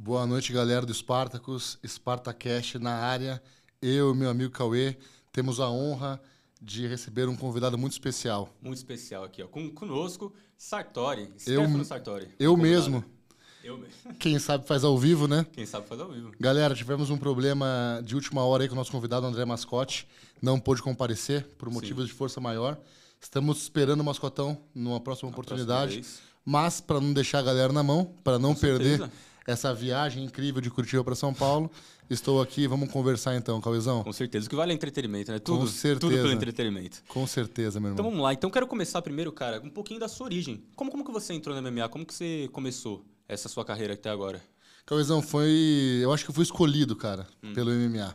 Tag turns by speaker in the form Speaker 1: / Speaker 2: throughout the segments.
Speaker 1: Boa noite, galera do Espartacus, Espartacast na área. Eu e meu amigo Cauê temos a honra de receber um convidado muito especial.
Speaker 2: Muito especial aqui, ó. Com, conosco, Sartori, Stefano Sartori. Eu mesmo.
Speaker 1: Eu mesmo. Quem sabe faz ao vivo, né? Quem sabe faz ao vivo. Galera, tivemos um problema de última hora aí com o nosso convidado, André Mascote. Não pôde comparecer por motivos Sim. de força maior. Estamos esperando o Mascotão numa próxima Na oportunidade. Próxima mas, para não deixar a galera na mão, para não com perder certeza essa viagem incrível de Curitiba para São Paulo. Estou aqui, vamos conversar então, Cauizão. Com certeza, o que vale é entretenimento, né? Tudo, Com certeza. tudo pelo entretenimento. Com certeza, meu irmão. Então
Speaker 2: vamos lá, então quero começar primeiro, cara, um pouquinho da sua origem. Como, como que você entrou na MMA? Como que você começou essa sua carreira até agora?
Speaker 1: Cauizão, foi. Eu acho que eu fui escolhido, cara, hum. pelo MMA.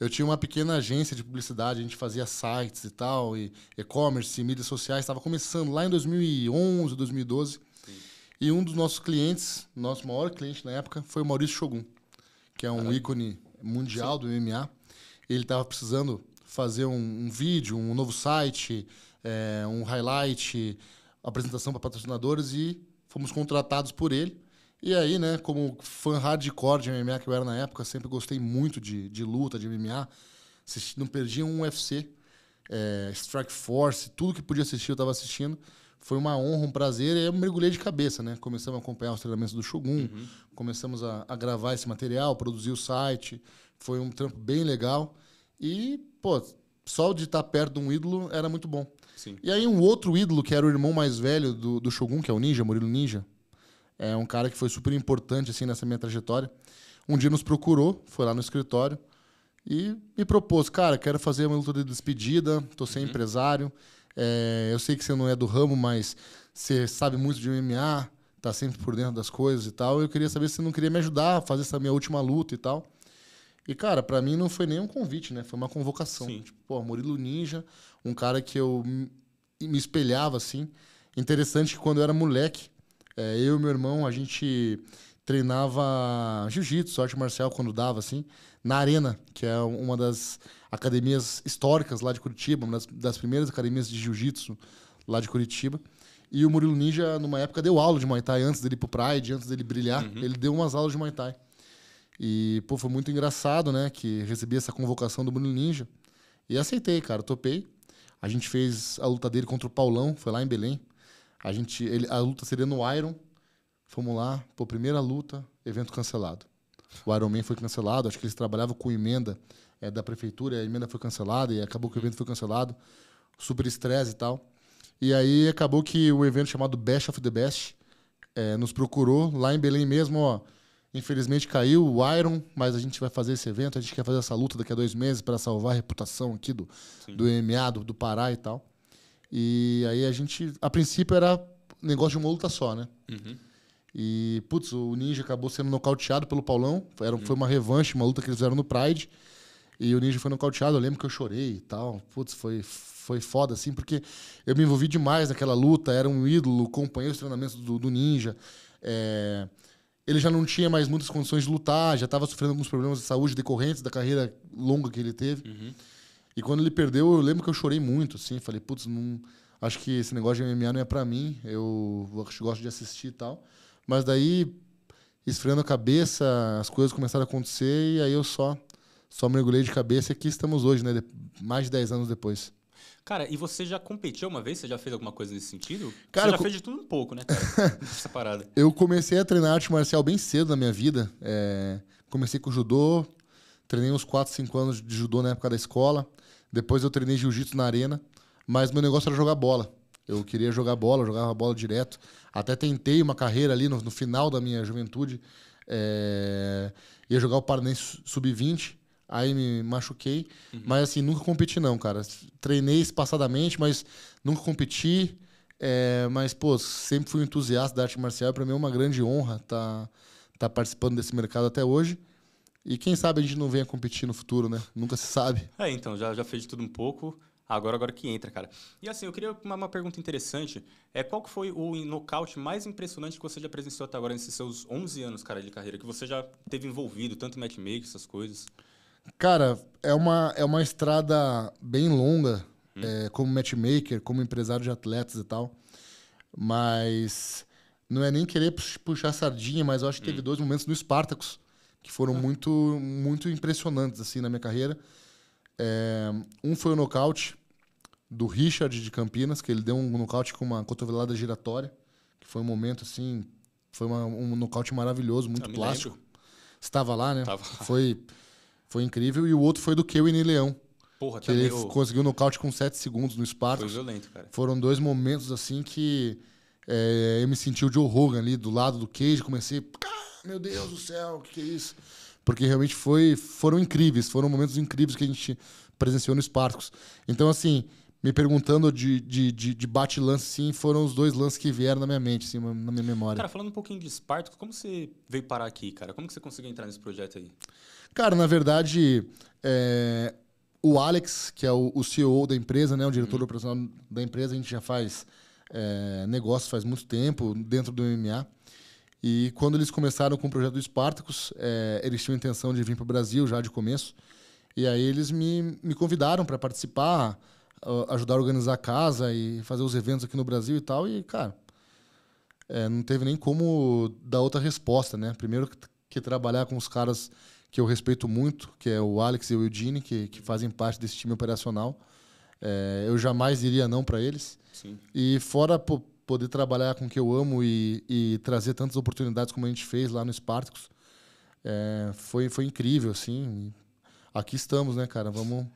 Speaker 1: Eu tinha uma pequena agência de publicidade, a gente fazia sites e tal, e e-commerce, mídias sociais, estava começando lá em 2011, 2012. E um dos nossos clientes, nosso maior cliente na época, foi o Maurício Shogun, que é um ícone mundial Sim. do MMA. Ele estava precisando fazer um, um, vídeo, um novo site, é, um highlight, apresentação para patrocinadores e fomos contratados por ele. E aí, né, como fã hardcore de MMA que eu era na época, sempre gostei muito de, de luta, de MMA. Assisti, não perdia um UFC, é, eh, Strike Force, tudo que podia assistir eu estava assistindo foi uma honra, um prazer. E eu mergulhei de cabeça, né? Começamos a acompanhar os treinamentos do Shogun, uhum. começamos a, a, gravar esse material, produzir o site. Foi um trampo bem legal. E, pô, só de estar perto de um ídolo era muito bom. Sim. E aí, um outro ídolo, que era o irmão mais velho do, do Shogun, que é o Ninja, Murilo Ninja, é um cara que foi super importante assim nessa minha trajetória. Um dia nos procurou, foi lá no escritório e me propôs, cara, quero fazer uma luta de despedida, tô sem uhum. empresário, é, eu sei que você não é do ramo, mas você sabe muito de MMA, tá sempre por dentro das coisas e tal. Eu queria saber se você não queria me ajudar a fazer essa minha última luta e tal. E, cara, para mim não foi nem um convite, né? Foi uma convocação. Sim. Tipo, pô, Murilo Ninja, um cara que eu me espelhava, assim. Interessante que quando eu era moleque, é, eu e meu irmão, a gente treinava jiu-jitsu, arte marcial, quando dava, assim, na Arena, que é uma das academias históricas lá de Curitiba, uma das, das primeiras academias de jiu-jitsu lá de Curitiba. E o Murilo Ninja, numa época, deu aula de Muay Thai antes dele ir pro Pride, antes dele brilhar. Uhum. Ele deu umas aulas de Muay Thai. E, pô, foi muito engraçado, né? Que recebi essa convocação do Murilo Ninja. E aceitei, cara, topei. A gente fez a luta dele contra o Paulão, foi lá em Belém. A gente, ele, a luta seria no Iron. Fomos lá, pô, primeira luta, evento cancelado. O Ironman foi cancelado, acho que eles trabalhavam com emenda é, da prefeitura, a emenda foi cancelada e acabou que o evento foi cancelado. Super estresse e tal. E aí acabou que o um evento chamado Best of the Best é, nos procurou lá em Belém mesmo, ó. Infelizmente caiu o Iron, mas a gente vai fazer esse evento, a gente quer fazer essa luta daqui a dois meses para salvar a reputação aqui do, do MMA, do, do Pará e tal. E aí a gente, a princípio era negócio de uma luta só, né? Uhum. E, putz, o Ninja acabou sendo nocauteado pelo Paulão. Era, uhum. Foi uma revanche, uma luta que eles fizeram no Pride. E o Ninja foi nocauteado. Eu lembro que eu chorei e tal. Putz, foi, foi foda, assim, porque eu me envolvi demais naquela luta. Era um ídolo, companheiro os treinamentos do, do Ninja. É... Ele já não tinha mais muitas condições de lutar, já estava sofrendo alguns problemas de saúde decorrentes da carreira longa que ele teve. Uhum. E quando ele perdeu, eu lembro que eu chorei muito, assim. Falei, putz, não... acho que esse negócio de MMA não é para mim. Eu gosto de assistir e tal. Mas daí, esfriando a cabeça, as coisas começaram a acontecer e aí eu só só mergulhei de cabeça e aqui estamos hoje, né? De, mais de 10 anos depois.
Speaker 2: Cara, e você já competiu uma vez? Você já fez alguma coisa nesse sentido? Cara, você já fez de tudo um pouco, né, cara? Essa parada.
Speaker 1: Eu comecei a treinar arte marcial bem cedo na minha vida. É, comecei com judô, treinei uns 4, 5 anos de judô na época da escola. Depois eu treinei jiu-jitsu na arena, mas meu negócio era jogar bola. Eu queria jogar bola, jogava bola direto. Até tentei uma carreira ali no, no final da minha juventude. É, ia jogar o Paranense Sub-20, aí me machuquei. Uhum. Mas assim, nunca competi, não, cara. Treinei espaçadamente, mas nunca competi. É, mas, pô, sempre fui um entusiasta da arte marcial. Para mim é uma grande honra estar tá, tá participando desse mercado até hoje. E quem sabe a gente não venha competir no futuro, né? Nunca se sabe.
Speaker 2: É, então, já, já fez de tudo um pouco agora, agora que entra, cara. E assim, eu queria uma, uma pergunta interessante. É, qual que foi o nocaute mais impressionante que você já presenciou até agora nesses seus 11 anos, cara, de carreira? Que você já teve envolvido, tanto em matchmaking, essas coisas?
Speaker 1: Cara, é uma, é uma estrada bem longa, hum. é, como matchmaker, como empresário de atletas e tal. Mas não é nem querer puxar sardinha, mas eu acho que hum. teve dois momentos no Spartacus que foram ah. muito, muito impressionantes assim na minha carreira. É, um foi o nocaute do Richard de Campinas, que ele deu um nocaute com uma cotovelada giratória, que foi um momento assim, foi uma, um nocaute maravilhoso, muito ah, plástico. Lembro. Estava lá, né? Tava. Foi, foi incrível. E o outro foi do Kewin Leão. Porra, que ele conseguiu conseguiu nocaute com 7 segundos no Spartacus. Foi violento, cara. Foram dois momentos assim que é, eu me senti o Joe Hogan ali do lado do cage, comecei, ah, meu Deus do céu, o que, que é isso? porque realmente foi, foram incríveis, foram momentos incríveis que a gente presenciou no Spartacus. Então, assim, me perguntando de, de, de, de bate-lance, sim, foram os dois lances que vieram na minha mente, assim, na minha memória. Cara,
Speaker 2: falando um pouquinho de Spartacus, como você veio parar aqui, cara? Como que você conseguiu entrar nesse projeto aí?
Speaker 1: Cara, na verdade, é, o Alex, que é o, o, CEO da empresa, né, o diretor uhum. operacional da empresa, a gente já faz é, negócio faz muito tempo dentro do MMA. E quando eles começaram com o projeto do Spartacus, é, eles tinham a intenção de vir para o Brasil já de começo. E aí eles me, me convidaram para participar, ajudar a organizar a casa e fazer os eventos aqui no Brasil e tal. E, cara, é, não teve nem como dar outra resposta, né? Primeiro que trabalhar com os caras que eu respeito muito, que é o Alex e o Eugene, que, que fazem parte desse time operacional. É, eu jamais diria não para eles. Sim. E fora pô, poder trabalhar com o que eu amo e, e trazer tantas oportunidades como a gente fez lá no Spartacus, é, foi, foi incrível, assim. Aqui estamos, né, cara? Vamos,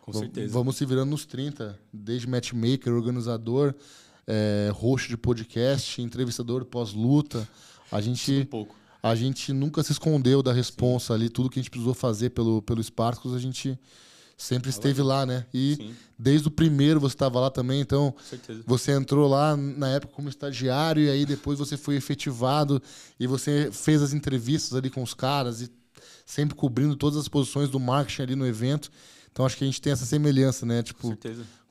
Speaker 1: com certeza. Vamos se virando nos 30, desde matchmaker, organizador, é, host de podcast, entrevistador pós-luta. A gente. Um pouco. A gente nunca se escondeu da responsa ali, tudo que a gente precisou fazer pelo, pelo Spartacus, a gente sempre esteve lá, né? E Sim. desde o primeiro você estava lá também, então você entrou lá na época como estagiário e aí depois você foi efetivado e você fez as entrevistas ali com os caras e sempre cobrindo todas as posições do marketing ali no evento. Então acho que a gente tem essa semelhança, né? Tipo,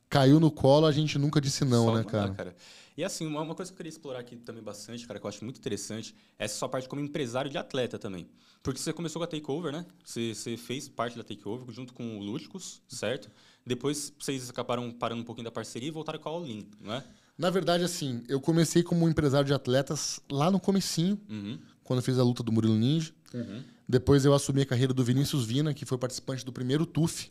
Speaker 1: caiu no colo, a gente nunca disse não, Só né, cara? cara.
Speaker 2: E assim, uma, uma, coisa que eu queria explorar aqui também bastante, cara, que eu acho muito interessante, é essa sua parte como empresário de atleta também. Porque você começou com a Takeover, né? Você, você fez parte da Takeover junto com o Lúdicos, certo? Depois vocês acabaram parando um pouquinho da parceria e voltaram com a Olin, não
Speaker 1: é? Na verdade, assim, eu comecei como empresário de atletas lá no comecinho, uhum. quando eu fiz a luta do Murilo Ninja. Uhum. Depois eu assumi a carreira do Vinícius Vina, que foi participante do primeiro TUF.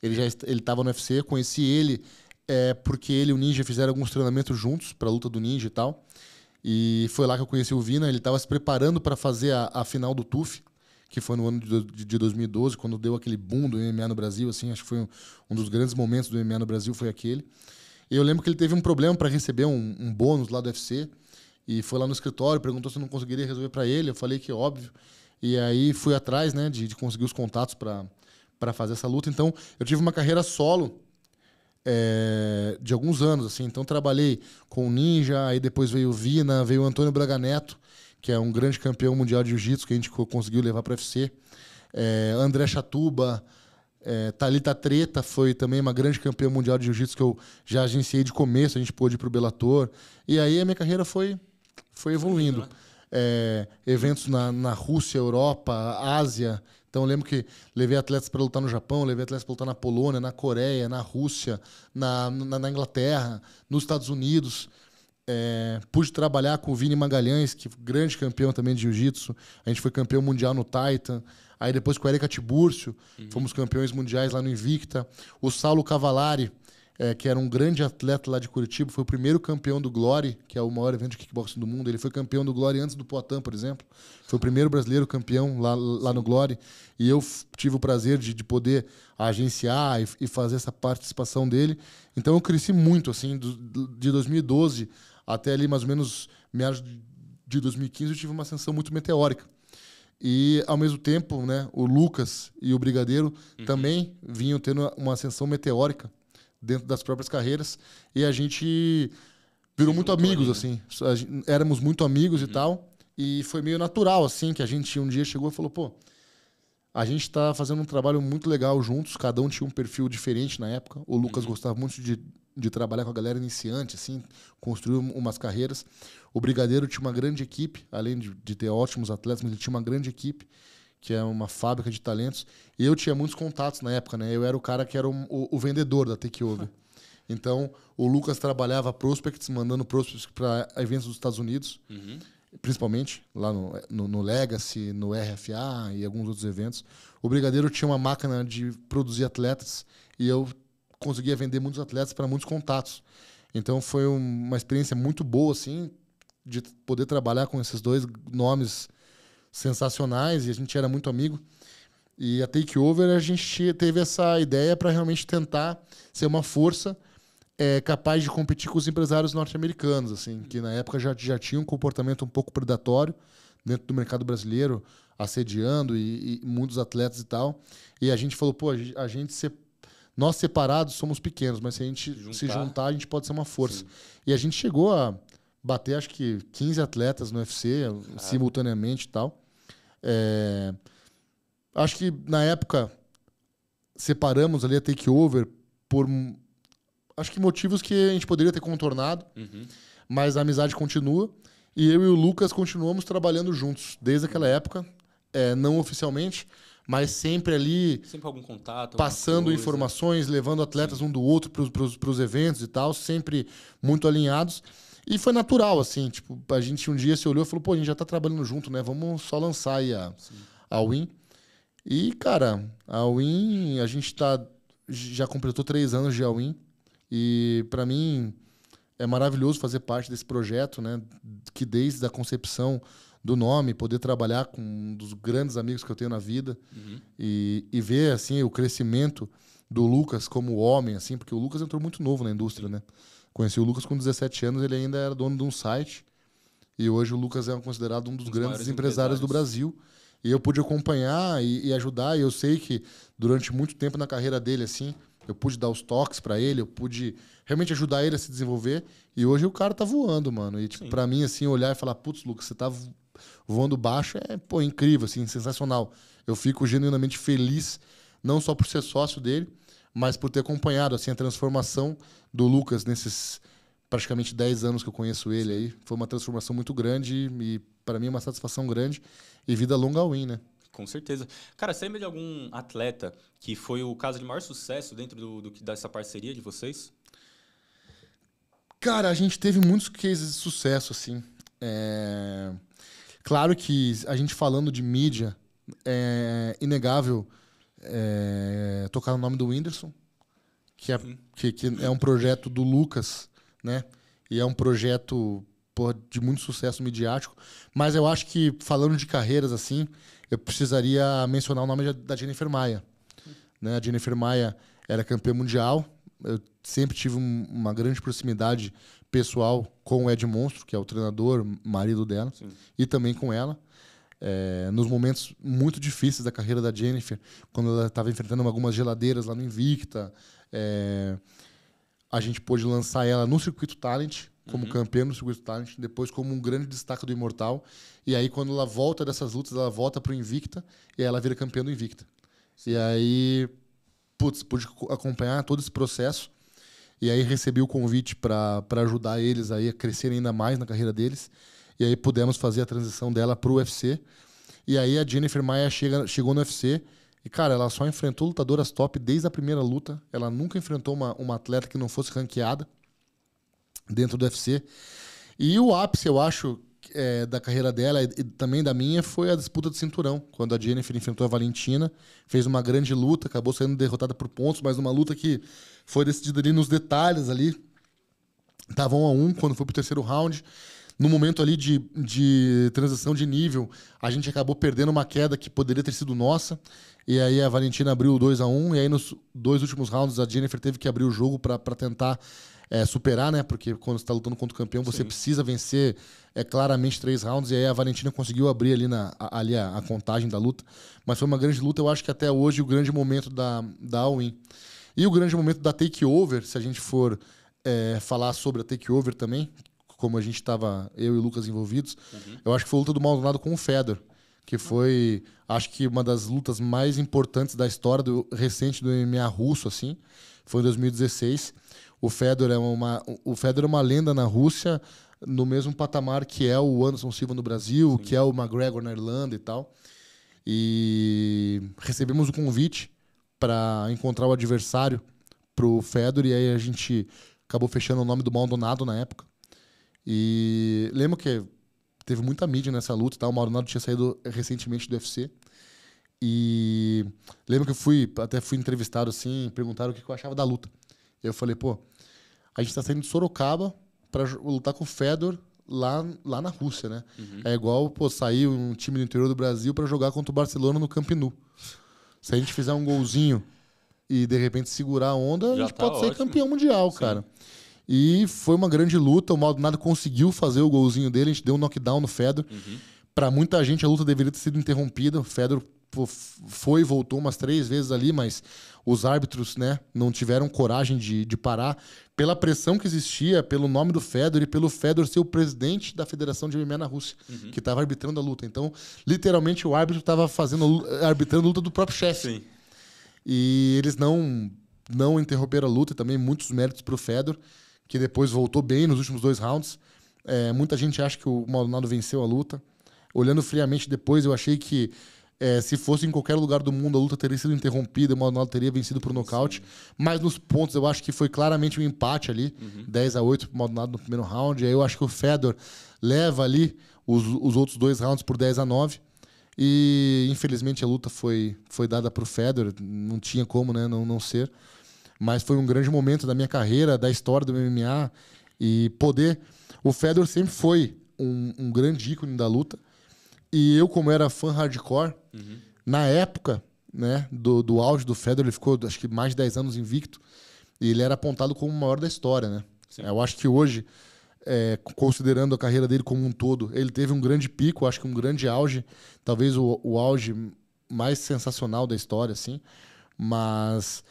Speaker 1: Ele já ele estava no UFC, conheci ele, é porque ele e o Ninja fizeram alguns treinamentos juntos para a luta do Ninja e tal. E foi lá que eu conheci o Vina. Ele estava se preparando para fazer a, a, final do TUF, que foi no ano de, de, 2012, quando deu aquele boom do MMA no Brasil. Assim, acho que foi um, um dos grandes momentos do MMA no Brasil foi aquele. E eu lembro que ele teve um problema para receber um, um, bônus lá do UFC. E foi lá no escritório, perguntou se eu não conseguiria resolver para ele. Eu falei que é óbvio. E aí fui atrás né, de, de conseguir os contatos para fazer essa luta. Então eu tive uma carreira solo é, de alguns anos, assim. Então trabalhei com o Ninja, aí depois veio o Vina, veio o Antônio Braga Neto, que é um grande campeão mundial de jiu-jitsu que a gente conseguiu levar para o UFC. É, André Chatuba, é, Talita Treta foi também uma grande campeã mundial de jiu-jitsu que eu já agenciei de começo, a gente pôde ir pro Bellator. E aí a minha carreira foi, foi evoluindo. Né? É, eventos na, na Rússia, Europa, Ásia, então eu lembro que levei atletas para lutar no Japão, levei atletas para lutar na Polônia, na Coreia, na Rússia, na, na, na Inglaterra, nos Estados Unidos. É, pude trabalhar com o Vini Magalhães, que é grande campeão também de jiu-jitsu. A gente foi campeão mundial no Titan. Aí depois com o Erika Tiburcio, uhum. fomos campeões mundiais lá no Invicta. O Saulo Cavalari, é, que era um grande atleta lá de Curitiba, foi o primeiro campeão do Glory, que é o maior evento de kickboxing do mundo. Ele foi campeão do Glory antes do Poitin, por exemplo. Foi o primeiro brasileiro campeão lá, lá no Glory. E eu tive o prazer de, de poder agenciar e, e, fazer essa participação dele. Então eu cresci muito, assim, do, de 2012 até ali mais ou menos meados de 2015, eu tive uma ascensão muito meteórica. E, ao mesmo tempo, né, o Lucas e o Brigadeiro uhum. também vinham tendo uma ascensão meteórica dentro das próprias carreiras. E a gente virou muito amigos, né? assim. Gente, éramos muito amigos uhum. e tal. E foi meio natural, assim, que a gente um dia chegou e falou, pô, a gente está fazendo um trabalho muito legal juntos, cada um tinha um perfil diferente na época. O Lucas uhum. gostava muito de, de trabalhar com a galera iniciante, assim, construir umas carreiras. O Brigadeiro tinha uma grande equipe, além de, de ter ótimos atletas, mas ele tinha uma grande equipe que é uma fábrica de talentos. Eu tinha muitos contatos na época, né? Eu era o cara que era o, o, o vendedor da Takeover. Então, o Lucas trabalhava prospects, mandando prospects para eventos dos Estados Unidos, uhum. principalmente lá no, no, no, Legacy, no RFA e alguns outros eventos. O Brigadeiro tinha uma máquina de produzir atletas e eu conseguia vender muitos atletas para muitos contatos. Então, foi uma experiência muito boa, assim, de poder trabalhar com esses dois nomes sensacionais e a gente era muito amigo. E a Takeover, a gente teve essa ideia para realmente tentar ser uma força é, capaz de competir com os empresários norte-americanos, assim, que na época já, já tinham um comportamento um pouco predatório dentro do mercado brasileiro, assediando e, e muitos atletas e tal. E a gente falou, pô, a gente se, nós separados somos pequenos, mas se a gente juntar. se juntar, a gente pode ser uma força. Sim. E a gente chegou a bater, acho que 15 atletas no UFC simultaneamente e tal. É... Acho que na época separamos ali a takeover por acho que motivos que a gente poderia ter contornado, uhum. mas a amizade continua. E eu e o Lucas continuamos trabalhando juntos desde aquela época, é, não oficialmente, mas sempre ali. Sempre algum contato. Passando coisa. informações, levando atletas Sim. um do outro para os eventos e tal, sempre muito alinhados. E foi natural, assim, tipo, a gente um dia se olhou e falou, pô, a gente já tá trabalhando junto, né? Vamos só lançar aí a, Sim. a Win. E, cara, a Win, a gente tá. Já completou três anos de a Win. E para mim é maravilhoso fazer parte desse projeto, né? Que desde a concepção do nome, poder trabalhar com um dos grandes amigos que eu tenho na vida uhum. e, e ver assim o crescimento do Lucas como homem, assim, porque o Lucas entrou muito novo na indústria, né? Conheci o Lucas com 17 anos, ele ainda era dono de um site. E hoje o Lucas é considerado um dos, um grandes empresários, empresários, do Brasil. E eu pude acompanhar e, e, ajudar. E eu sei que durante muito tempo na carreira dele, assim, eu pude dar os toques para ele, eu pude realmente ajudar ele a se desenvolver. E hoje o cara tá voando, mano. E, tipo, pra mim, assim, olhar e falar, putz, Lucas, você tá voando baixo é, pô, incrível, assim, sensacional. Eu fico genuinamente feliz, não só por ser sócio dele, mas por ter acompanhado assim a transformação do Lucas nesses praticamente 10 anos que eu conheço ele aí, foi uma transformação muito grande e para mim é uma satisfação grande e vida longa ao win, né?
Speaker 2: Com certeza. Cara, você lembra de algum atleta que foi o caso de maior sucesso dentro do, do dessa parceria de vocês?
Speaker 1: Cara, a gente teve muitos cases de sucesso, assim. É... Claro que a gente falando de mídia, é inegável é, tocar o no nome do Whindersson, que é, que, que é um projeto do Lucas, né? E é um projeto porra, de muito sucesso midiático. Mas eu acho que, falando de carreiras assim, eu precisaria mencionar o nome da Jennifer Maia. Né? A Jennifer Maia era é campeã mundial. Eu sempre tive um, uma grande proximidade pessoal com o Ed Monstro, que é o treinador, marido dela, Sim. e também com ela é, nos momentos muito difíceis da carreira da Jennifer, quando ela estava enfrentando algumas geladeiras lá no Invicta. É, a gente pôde lançar ela no circuito Talent, como uhum. campeã no circuito Talent, depois como um grande destaque do Imortal. E aí, quando ela volta dessas lutas, ela volta para o Invicta e aí ela vira campeã do Invicta. E aí, putz, pude acompanhar todo esse processo. E aí recebi o convite para ajudar eles aí a crescerem ainda mais na carreira deles. E aí pudemos fazer a transição dela para o UFC. E aí a Jennifer Maia chega, chegou no UFC e, cara, ela só enfrentou lutadoras top desde a primeira luta. Ela nunca enfrentou uma, uma atleta que não fosse ranqueada dentro do UFC. E o ápice, eu acho, é, da carreira dela e, e também da minha foi a disputa de cinturão, quando a Jennifer enfrentou a Valentina, fez uma grande luta, acabou sendo derrotada por pontos, mas uma luta que foi decidida ali nos detalhes ali. Estavam um a um quando foi pro terceiro round no momento ali de, de transição de nível, a gente acabou perdendo uma queda que poderia ter sido nossa. E aí a Valentina abriu 2 a 1 um, E aí nos dois últimos rounds a Jennifer teve que abrir o jogo para tentar é, superar, né? Porque quando você está lutando contra o campeão, você Sim. precisa vencer é, claramente três rounds. E aí a Valentina conseguiu abrir ali, na, ali a, a, contagem da luta. Mas foi uma grande luta. Eu acho que até hoje o grande momento da, da All-In. E o grande momento da Takeover, se a gente for é, falar sobre a Takeover também, como a gente estava, eu e o Lucas envolvidos, uhum. eu acho que foi a luta do Maldonado com o Fedor, que foi, acho que uma das lutas mais importantes da história do, recente do MMA russo, assim, foi em 2016. O Fedor é uma, o Fedor é uma lenda na Rússia, no mesmo patamar que é o Anderson Silva no Brasil, Sim. que é o McGregor na Irlanda e tal. E recebemos o convite para encontrar o adversário pro Fedor e aí a gente acabou fechando o nome do Maldonado na época. E lembro que teve muita mídia nessa luta, tá? O Maldonado tinha saído recentemente do UFC. E lembro que eu fui, até fui entrevistado assim, perguntaram o que eu achava da luta. Eu falei, pô, a gente tá saindo de Sorocaba para lutar com o Fedor lá, lá na Rússia, né? Uhum. É igual, pô, sair um time do interior do Brasil para jogar contra o Barcelona no Camp Nou. Se a gente fizer um golzinho e de repente segurar a onda, Já a gente tá pode ótimo. ser campeão mundial, Sim. cara. E foi uma grande luta. O Maldonado conseguiu fazer o golzinho dele. A gente deu um knockdown no Fedor. Uhum. Para muita gente, a luta deveria ter sido interrompida. O Fedor foi e voltou umas três vezes ali, mas os árbitros né, não tiveram coragem de, de parar. Pela pressão que existia, pelo nome do Fedor e pelo Fedor ser o presidente da Federação de MMA na Rússia, uhum. que estava arbitrando a luta. Então, literalmente, o árbitro estava fazendo arbitrando a luta do próprio chefe. E eles não, não interromperam a luta, também muitos méritos para o Fedor que depois voltou bem nos últimos dois rounds. É, muita gente acha que o Maldonado venceu a luta. Olhando friamente depois, eu achei que é, se fosse em qualquer lugar do mundo, a luta teria sido interrompida, o Maldonado teria vencido por nocaute. Mas nos pontos, eu acho que foi claramente um empate ali, uhum. 10 a 8 pro Maldonado no primeiro round. E aí eu acho que o Fedor leva ali os, os outros dois rounds por 10 a 9. E infelizmente a luta foi, foi dada pro Fedor, não tinha como né, não, não ser mas foi um grande momento da minha carreira, da história do MMA e poder. O Fedor sempre foi um, um grande ícone da luta e eu, como era fã hardcore, uhum. na época né, do, do auge do Fedor, ele ficou acho que mais de 10 anos invicto e ele era apontado como o maior da história. Né? Sim. Eu acho que hoje. É, considerando a carreira dele como um todo, ele teve um grande pico, acho que um grande auge, talvez o, o auge mais sensacional da história, assim. Mas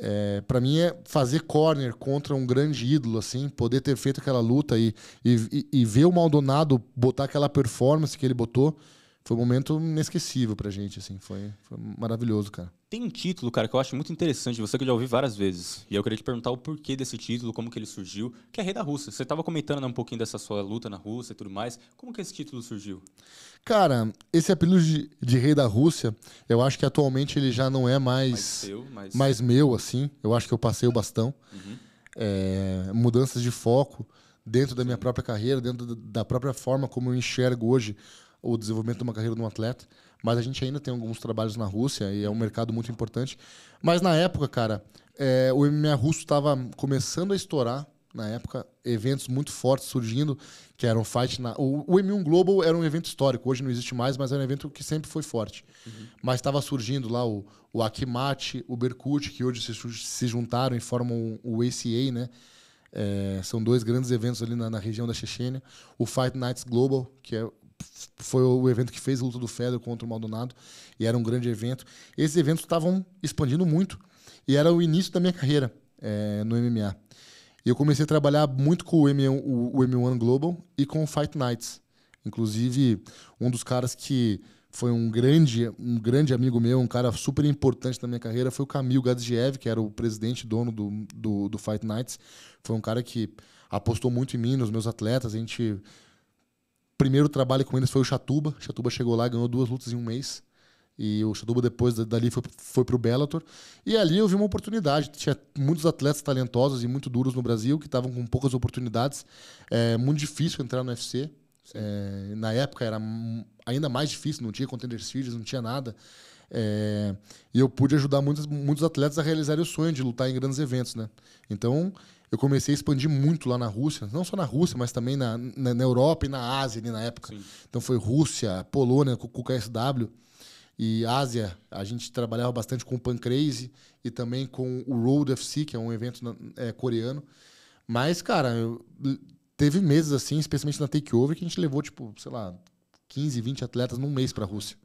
Speaker 1: é, para mim é fazer corner contra um grande ídolo, assim, poder ter feito aquela luta e, e, e ver o Maldonado botar aquela performance que ele botou, foi um momento inesquecível pra gente, assim, foi, foi maravilhoso, cara.
Speaker 2: Tem um título, cara, que eu acho muito interessante, você que eu já ouvi várias vezes, e eu queria te perguntar o porquê desse título, como que ele surgiu, que é Rei da Rússia. Você estava comentando né, um pouquinho dessa sua luta na Rússia e tudo mais, como que esse título surgiu?
Speaker 1: Cara, esse apelido de, de, rei da Rússia, eu acho que atualmente ele já não é mais mais, seu, mais... mais meu, assim. Eu acho que eu passei o bastão. Uhum. É, mudanças de foco dentro da minha própria carreira, dentro da própria forma como eu enxergo hoje o desenvolvimento de uma carreira de um atleta. Mas a gente ainda tem alguns trabalhos na Rússia e é um mercado muito importante. Mas na época, cara, é, o MMA russo estava começando a estourar na época, eventos muito fortes surgindo, que eram fight na. O, o M1 Global era um evento histórico, hoje não existe mais, mas era um evento que sempre foi forte. Uhum. Mas estava surgindo lá o, o Akimate, o Berkut, que hoje se, se juntaram e formam o ACA, né? É, são dois grandes eventos ali na, na, região da Chechênia. O Fight Nights Global, que é, foi o evento que fez a luta do Fedor contra o Maldonado, e era um grande evento. Esses eventos estavam expandindo muito, e era o início da minha carreira é, no MMA. E eu comecei a trabalhar muito com o M1, o, M1 Global e com o Fight Nights. Inclusive, um dos caras que foi um grande, um grande amigo meu, um cara super importante na minha carreira, foi o Camil Gadziev, que era o presidente dono do, do, do, Fight Nights. Foi um cara que apostou muito em mim, nos meus atletas. A gente. Primeiro trabalho com eles foi o Chatuba. Chatuba chegou lá, ganhou duas lutas em um mês. E o Xaduba depois dali foi, foi para o Bellator. E ali eu vi uma oportunidade. Tinha muitos atletas talentosos e muito duros no Brasil que estavam com poucas oportunidades. É muito difícil entrar no UFC. É, na época era ainda mais difícil, não tinha contender series, não tinha nada. É, e eu pude ajudar muitos, muitos atletas a realizarem o sonho de lutar em grandes eventos, né? Então, eu comecei a expandir muito lá na Rússia, não só na Rússia, mas também na, na, na Europa e na Ásia ali na época. Sim. Então foi Rússia, Polônia, com o KSW. E Ásia, a gente trabalhava bastante com o Pancrase e também com o Road FC, que é um evento é, coreano. Mas, cara, eu, teve meses assim, especialmente na Takeover, que a gente levou, tipo, sei lá, 15, 20 atletas num mês para a Rússia.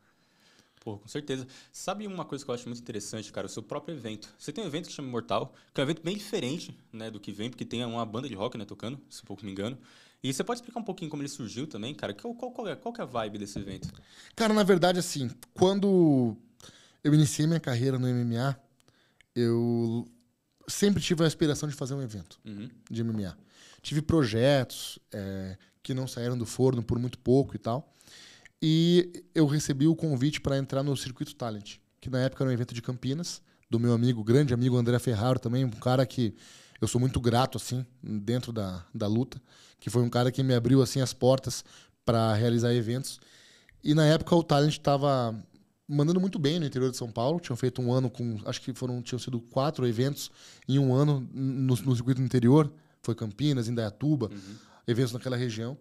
Speaker 2: Pô, com certeza. Sabe uma coisa que eu acho muito interessante, cara? O seu próprio evento. Você tem um evento que chama Imortal, que é um evento bem diferente né, do que vem, porque tem uma banda de rock né, tocando, se pouco me engano. E você pode explicar um pouquinho como ele surgiu também, cara? Qual, é qual, qual, é, qual é a vibe desse evento?
Speaker 1: Cara, na verdade, assim, quando eu iniciei minha carreira no MMA, eu sempre tive a aspiração de fazer um evento uhum. de MMA. Tive projetos é, que não saíram do forno por muito pouco e tal. E eu recebi o convite para entrar no Circuito Talent, que na época era um evento de Campinas, do meu amigo, grande amigo André Ferraro também, um cara que eu sou muito grato, assim, dentro da, da luta, que foi um cara que me abriu, assim, as portas para realizar eventos. E na época o Talent estava mandando muito bem no interior de São Paulo. Tinham feito um ano com, acho que foram, tinham sido quatro eventos em um ano no, no circuito interior. Foi Campinas, Indaiatuba, uhum. eventos naquela região.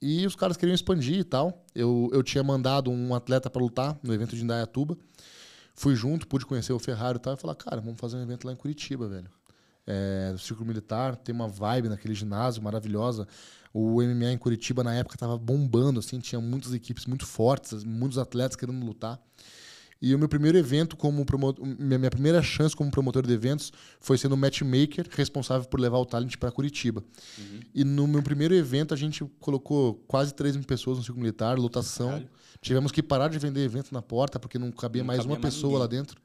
Speaker 1: E os caras queriam expandir e tal. Eu, eu tinha mandado um atleta para lutar no evento de Indaiatuba. Fui junto, pude conhecer o Ferrari e tal. E falar, ah, cara, vamos fazer um evento lá em Curitiba, velho é, do Círculo Militar, tem uma vibe naquele ginásio maravilhosa. O MMA em Curitiba, na época, estava bombando, assim, tinha muitas equipes muito fortes, muitos atletas querendo lutar. E o meu primeiro evento como promotor, minha primeira chance como promotor de eventos foi sendo matchmaker responsável por levar o talent para Curitiba. Uhum. E no meu primeiro evento a gente colocou quase 3 mil pessoas no Círculo Militar, lotação. Caralho. Tivemos que parar de vender evento na porta porque não cabia não mais cabia uma mais pessoa ninguém. lá dentro.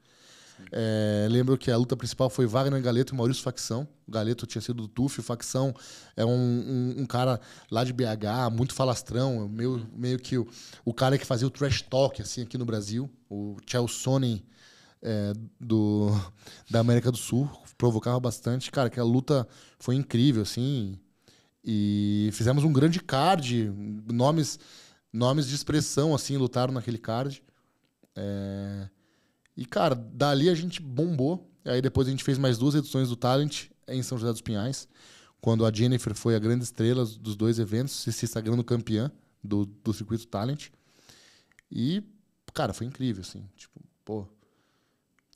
Speaker 1: É, lembro que a luta principal foi Wagner Galeto e Maurício Facção. O Galeto tinha sido do TUF, o Facção é um, um, um, cara lá de BH, muito falastrão, meio, meio que o, o cara que fazia o trash talk assim aqui no Brasil, o Chelsone é, do, da América do Sul, provocava bastante. Cara, que a luta foi incrível, assim. E fizemos um grande card, nomes, nomes de expressão, assim, lutaram naquele card. É... E, cara, dali a gente bombou. Aí depois a gente fez mais duas edições do Talent em São José dos Pinhais, quando a Jennifer foi a grande estrela dos dois eventos, se sagrando campeã do, do circuito Talent. E, cara, foi incrível, assim. Tipo, pô,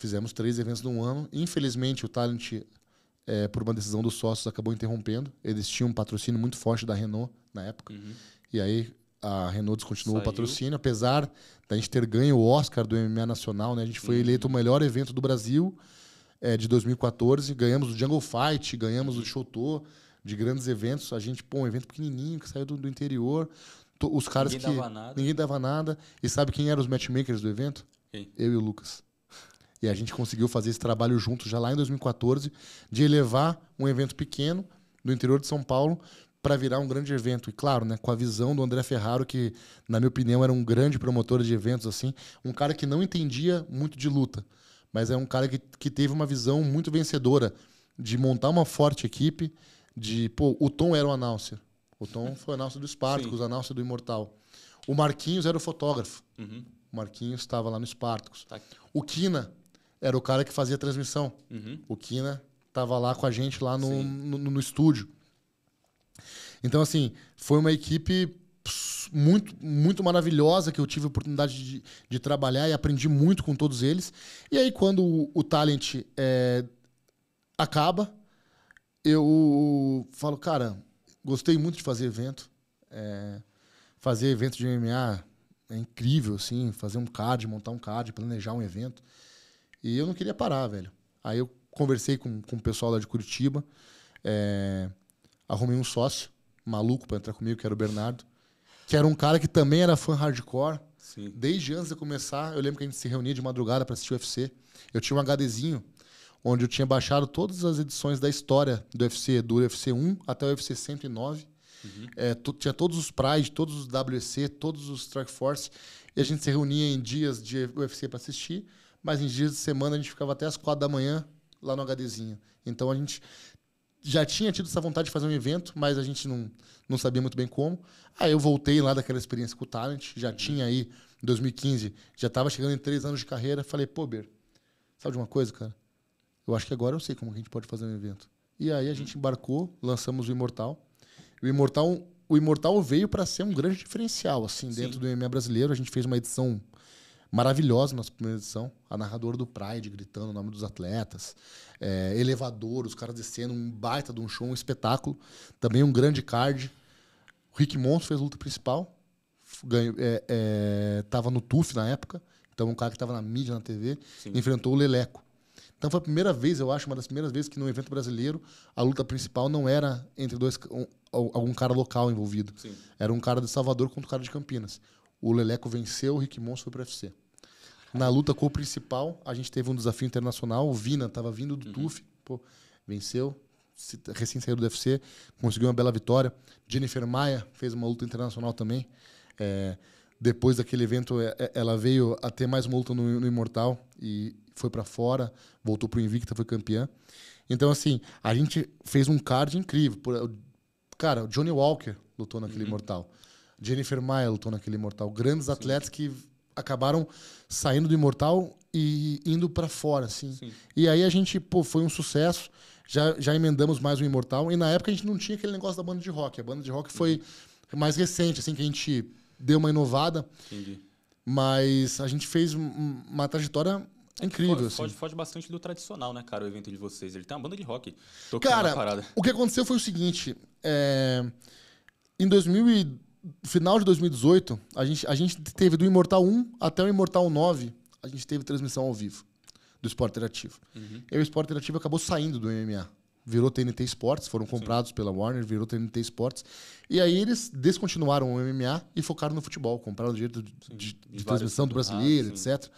Speaker 1: fizemos três eventos num ano. Infelizmente, o Talent, é, por uma decisão dos sócios, acabou interrompendo. Eles tinham um patrocínio muito forte da Renault na época. Uhum. E aí a Renault descontinuou Saiu. o patrocínio, apesar da gente ter ganho o Oscar do MMA Nacional, né? A gente foi uhum. eleito o melhor evento do Brasil é, de 2014. Ganhamos o Jungle Fight, ganhamos o uhum. Shotô de grandes eventos. A gente, pô, um evento pequenininho que saiu do, do interior. os caras ninguém que. Dava nada. Ninguém dava nada. E sabe quem eram os matchmakers do evento? Quem? Eu e o Lucas. E a gente conseguiu fazer esse trabalho juntos já lá em 2014, de elevar um evento pequeno do interior de São Paulo para virar um grande evento. E claro, né, com a visão do André Ferraro, que, na minha opinião, era um grande promotor de eventos, assim, um cara que não entendia muito de luta, mas é um cara que, que teve uma visão muito vencedora de montar uma forte equipe, de, pô, o Tom era o announcer. O Tom foi o announcer do Spartacus, o announcer do Imortal. O Marquinhos era o fotógrafo. Uhum. O Marquinhos estava lá no Spartacus. Tá o Kina era o cara que fazia a transmissão. Uhum. O Kina estava lá com a gente lá no, no, no, no estúdio. Então, assim, foi uma equipe muito, muito maravilhosa que eu tive a oportunidade de, de trabalhar e aprendi muito com todos eles. E aí, quando o, o talent é, acaba, eu falo, cara, gostei muito de fazer evento. É, fazer evento de MMA é incrível, assim, fazer um card, montar um card, planejar um evento. E eu não queria parar, velho. Aí eu conversei com, com o pessoal lá de Curitiba. É, arrumei um sócio, maluco, para entrar comigo, que era o Bernardo, que era um cara que também era fã hardcore. Sim. Desde antes de começar, eu lembro que a gente se reunia de madrugada para assistir o UFC. Eu tinha um HDzinho onde eu tinha baixado todas as edições da história do UFC, do UFC 1 até o UFC 109. Uhum. É, tinha todos os Pride, todos os WC, todos os Strike Force. E a gente se reunia em dias de UFC para assistir, mas em dias de semana a gente ficava até as quatro da manhã lá no HDzinho. Então a gente já tinha tido essa vontade de fazer um evento, mas a gente não, não sabia muito bem como. Aí eu voltei lá daquela experiência com o Talent, já uhum. tinha aí, em 2015, já estava chegando em três anos de carreira. Falei, pô, Ber, sabe de uma coisa, cara? Eu acho que agora eu sei como a gente pode fazer um evento. E aí a uhum. gente embarcou, lançamos o Imortal. O Imortal, o Imortal veio para ser um grande diferencial, assim, dentro Sim. do MMA brasileiro. A gente fez uma edição maravilhosa nossa primeira edição. A narradora do Pride gritando o nome dos atletas. É, elevador, os caras descendo, um baita de um show, um espetáculo. Também um grande card. O Rick Monstro fez a luta principal. estava é, é, no TUF na época. Então, um cara que estava na mídia, na TV, Sim. enfrentou o Leleco. Então, foi a primeira vez, eu acho, uma das primeiras vezes que no evento brasileiro a luta principal não era entre dois, um, algum cara local envolvido. Sim. Era um cara de Salvador contra um cara de Campinas. O Leleco venceu, o Rick Monstro foi para o UFC. Na luta com o principal, a gente teve um desafio internacional. O Vina estava vindo do uhum. TUF, pô, venceu, recém saiu do UFC, conseguiu uma bela vitória. Jennifer Maia fez uma luta internacional também. É, depois daquele evento, é, é, ela veio a ter mais uma luta no, no Imortal e foi para fora, voltou pro Invicta, foi campeã. Então, assim, a gente fez um card incrível. Cara, o Johnny Walker lutou naquele uhum. Imortal. Jennifer Maia lutou naquele Imortal. Grandes Sim. atletas que acabaram saindo do Imortal e indo para fora, assim. Sim. E aí a gente, pô, foi um sucesso. Já, já emendamos mais um Imortal. E na época a gente não tinha aquele negócio da banda de rock. A banda de rock foi mais recente, assim, que a gente deu uma inovada. Entendi. Mas a gente fez uma trajetória é incrível, assim. foge, assim.
Speaker 2: Foge, bastante do tradicional, né, cara, o evento de vocês. Ele tem uma banda de rock cara, parada.
Speaker 1: o que aconteceu foi o seguinte. É... Em 2000 final de 2018, a gente, a gente teve do Imortal 1 até o Imortal 9, a gente teve transmissão ao vivo do esporte interativo. Uhum. E o esporte interativo acabou saindo do MMA. Virou TNT Esportes, foram comprados Sim. pela Warner, virou TNT Esportes. E aí eles descontinuaram o MMA e focaram no futebol, compraram o direito de, de, de transmissão do ah, brasileiro, etc.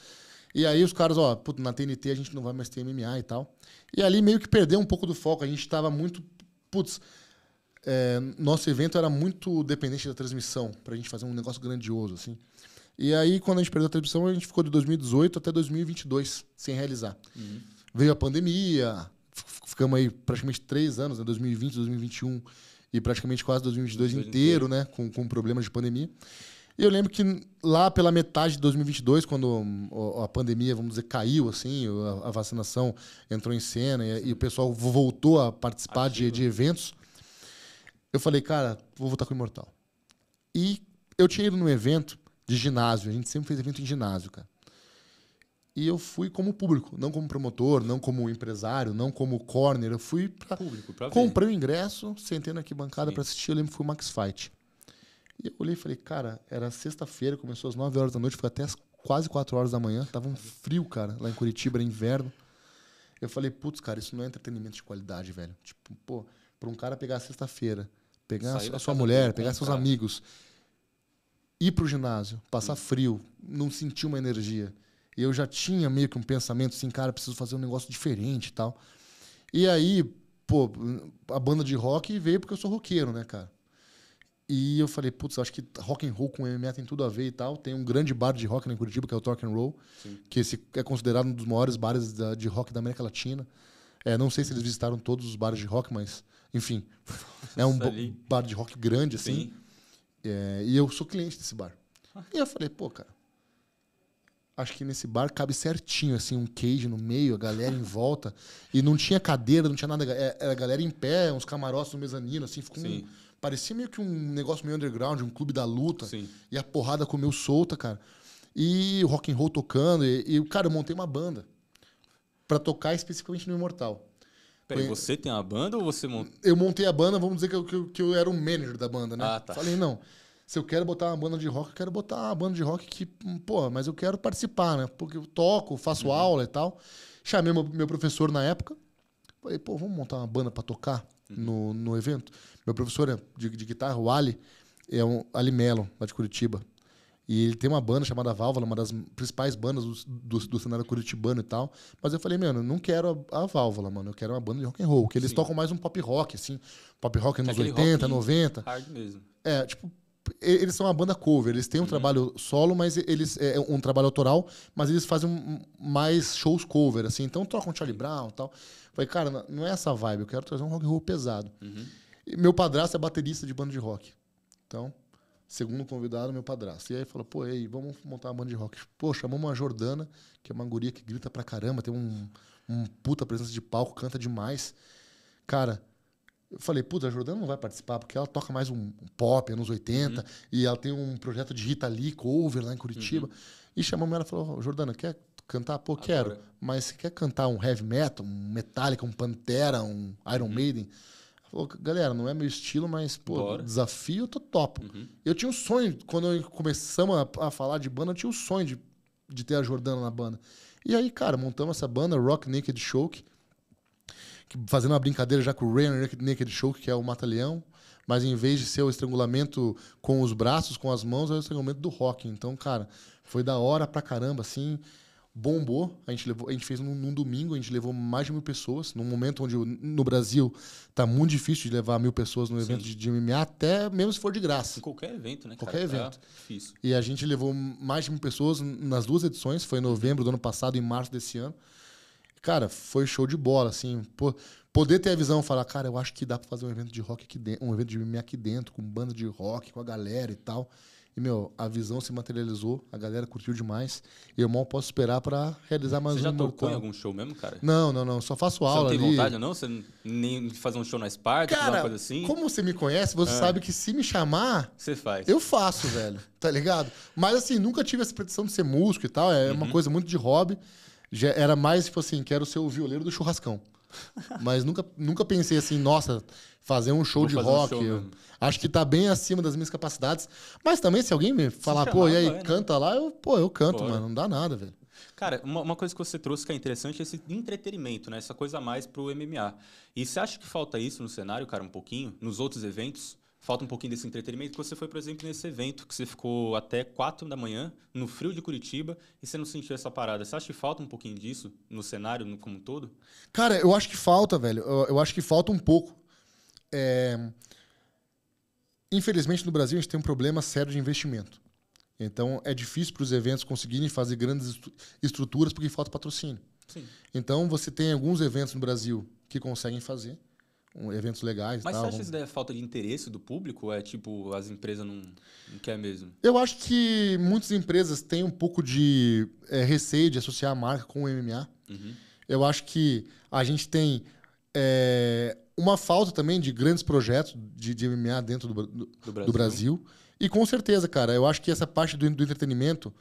Speaker 1: E aí os caras, ó, na TNT a gente não vai mais ter MMA e tal. E ali meio que perdeu um pouco do foco, a gente estava muito. Putz, é, nosso evento era muito dependente da transmissão, para a gente fazer um negócio grandioso, assim. E aí, quando a gente perdeu a transmissão, a gente ficou de 2018 até 2022 sem realizar. Uhum. Veio a pandemia, ficamos aí praticamente três anos, né? 2020, 2021 e praticamente quase 2022 inteiro, inteiro, né? Com, com problemas de pandemia. E eu lembro que lá pela metade de 2022, quando a pandemia, vamos dizer, caiu, assim, a vacinação entrou em cena e, e o pessoal voltou a participar de, de, eventos, eu falei, cara, vou voltar com o Imortal. E eu tinha ido num evento de ginásio, a gente sempre fez evento em ginásio, cara. E eu fui como público, não como promotor, não como empresário, não como corner. Eu fui pra. Público, pra ver. Comprei o ingresso, sentei na bancada para assistir. Eu lembro que foi o Max Fight. E eu olhei e falei, cara, era sexta-feira, começou às 9 horas da noite, foi até as quase 4 horas da manhã. Tava um frio, cara, lá em Curitiba, era inverno. Eu falei, putz, cara, isso não é entretenimento de qualidade, velho. Tipo, pô, pra um cara pegar sexta-feira pegar a sua mulher, pegar seus amigos, ir para o ginásio, passar frio, não sentir uma energia. Eu já tinha meio que um pensamento assim, cara, preciso fazer um negócio diferente e tal. E aí, pô, a banda de rock veio porque eu sou roqueiro, né, cara? E eu falei, putz, acho que rock and roll com MMA tem tudo a ver e tal. Tem um grande bar de rock em Curitiba, que é o Talk and Roll, Sim. que esse é considerado um dos maiores bares de rock da América Latina. É, não sei se eles visitaram todos os bares de rock, mas enfim, é um ali. bar de rock grande, assim. É, e eu sou cliente desse bar. Ah. E eu falei, pô, cara, acho que nesse bar cabe certinho, assim, um cage no meio, a galera em volta. E não tinha cadeira, não tinha nada. É, era a galera em pé, uns camarotes no mezanino, assim, ficou um, Parecia meio que um negócio meio underground, um clube da luta. Sim. E a porrada comeu solta, cara. E o rock and roll tocando. E, e cara, eu montei uma banda para tocar especificamente no Imortal.
Speaker 2: Peraí, Conhe... você tem a banda ou você montou?
Speaker 1: Eu montei a banda, vamos dizer que eu, que eu, que eu era o manager da banda, né? Ah, tá. Falei, não se eu quero botar uma banda de rock, eu quero botar uma banda de rock que, pô, mas eu quero participar, né? Porque eu toco, faço uhum. aula e tal. Chamei meu, meu, professor na época, falei, pô, vamos montar uma banda para tocar uhum. no, no evento? Meu professor é de, de guitarra, o Ali, é um Ali Melo, lá de Curitiba. E ele tem uma banda chamada Válvula, uma das principais bandas do, do, do cenário curitibano e tal. Mas eu falei, mano, eu não quero a, a, Válvula, mano. Eu quero uma banda de rock and roll. Que eles Sim. tocam mais um pop rock, assim. Pop rock nos é 80, rock 90. Hard mesmo. É, tipo, eles são uma banda cover, eles têm um uhum. trabalho solo, mas eles é, é um trabalho autoral, mas eles fazem mais shows cover assim, então tocam Charlie Brown, tal. Falei, cara, não é essa vibe, eu quero trazer um rock and roll pesado. Uhum. meu padrasto é baterista de banda de rock. Então, Segundo convidado, meu padrasto. E aí fala, pô, ei vamos montar uma banda de rock. Pô, chamamos uma Jordana, que é uma guria que grita pra caramba, tem um, um puta presença de palco, canta demais. Cara, eu falei, puta, a Jordana não vai participar, porque ela toca mais um, um pop, anos 80, uhum. e ela tem um projeto de Rita Lee, cover lá em Curitiba. Uhum. E chamamos ela e falou, Jordana, quer cantar? Pô, Agora. quero. Mas você quer cantar um heavy metal, um Metallica, um Pantera, um Iron uhum. Maiden? Falou, galera, não é meu estilo, mas, pô, Bora. desafio eu tô top. Uhum. Eu tinha um sonho, quando começamos a, a, falar de banda, eu tinha um sonho de, de ter a Jordana na banda. E aí, cara, montamos essa banda, Rock Naked Show, que, que fazendo uma brincadeira já com o Rain Naked Show, que é o Mata-Leão, mas em vez de ser o estrangulamento com os braços, com as mãos, é o estrangulamento do rock. Então, cara, foi da hora pra caramba, assim bombou. A gente, levou, a gente fez num, num, domingo, a gente levou mais de mil pessoas, num momento onde no Brasil tá muito difícil de levar mil pessoas no evento de, de, MMA, até mesmo se for de graça. Em
Speaker 2: qualquer evento, né? Qualquer cara, tá evento. Tá difícil.
Speaker 1: E a gente levou mais de mil pessoas nas duas edições, foi em novembro do ano passado e em março desse ano. Cara, foi show de bola, assim. Pô, poder ter a visão, falar, cara, eu acho que dá para fazer um evento de rock aqui dentro, um evento de MMA aqui dentro, com banda de rock, com a galera e tal. E, meu, a visão se materializou, a galera curtiu demais. E eu mal posso esperar para realizar mais Você um. Você já tocou mortal. em algum
Speaker 2: show mesmo, cara?
Speaker 1: Não, não, não. Só faço aula. Você não tem ali. vontade,
Speaker 2: não? Você nem fazer um show na Esparta, alguma coisa assim? Como
Speaker 1: você me conhece, você é. sabe que se me chamar. Você faz. Eu faço, velho. Tá ligado? Mas assim, nunca tive essa pretensão de ser músico e tal. É uhum. uma coisa muito de hobby. Já era mais, tipo assim, quero ser o violeiro do churrascão. Mas nunca, nunca pensei assim, nossa, fazer um show Vou de rock. Um show acho que tá bem acima das minhas capacidades. Mas também, se alguém me falar, pô, e aí, né? canta lá, eu, pô, eu canto, Bora. mano. Não dá nada, velho.
Speaker 2: Cara, uma, uma, coisa que você trouxe que é interessante é esse entretenimento, né? Essa coisa a mais pro MMA. E você acha que falta isso no cenário, cara, um pouquinho? Nos outros eventos? Falta um pouquinho desse entretenimento? Porque você foi, por exemplo, nesse evento que você ficou até 4 da manhã, no frio de Curitiba, e você não sentiu essa parada. Você acha que falta um pouquinho disso no cenário no, como um todo? Cara, eu
Speaker 1: acho que falta, velho. Eu, eu acho que falta um pouco. É... Infelizmente, no Brasil, a gente tem um problema sério de investimento. Então, é difícil para os eventos conseguirem fazer grandes estruturas porque falta patrocínio. Sim. Então, você tem alguns eventos no Brasil que conseguem fazer, um, eventos legais. Mas tal, você acha que isso
Speaker 2: é falta de interesse do público? É tipo, as empresas não, não querem mesmo?
Speaker 1: Eu acho que muitas empresas têm um pouco de é, receio de associar a marca com o MMA. Uhum. Eu acho que a gente tem é, uma falta também de grandes projetos de, de MMA dentro do, do, do, Brasil. do, Brasil. Né? E com certeza, cara, eu acho que essa parte do, do entretenimento.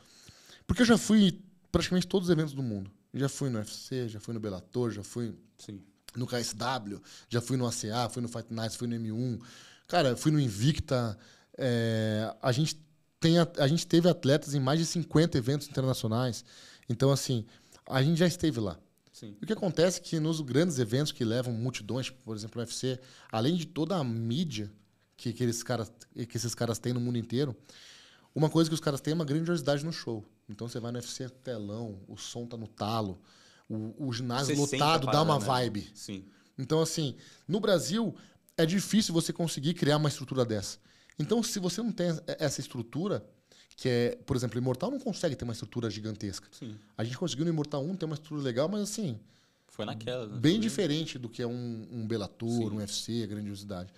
Speaker 1: Porque eu já fui praticamente todos os eventos do mundo. já fui no UFC, já fui no Bellator, já fui Sim. no KSW, já fui no ACA, fui no Fight Nights, fui no M1. Cara, fui no Invicta. É, a, gente tem, a, a gente teve atletas em mais de 50 eventos internacionais. Então, assim, a gente já esteve lá. Sim. o que acontece é que nos grandes eventos que levam multidões, por exemplo, o UFC, além de toda a mídia que, que, caras, que esses caras têm no mundo inteiro, uma coisa que os caras têm é uma grandiosidade no show. Então você vai no UFC telão, o som tá no talo, o, o ginásio lotado dá uma né? vibe. Sim. Então, assim, no Brasil é difícil você conseguir criar uma estrutura dessa. Então, se você não tem essa estrutura, que é, por exemplo, Imortal não consegue ter uma estrutura gigantesca. Sim. A gente conseguiu no Imortal 1 ter uma estrutura legal, mas assim. Foi naquela. Né? Bem Foi diferente do que é um, um Bellator, Sim. um UFC, a grandiosidade.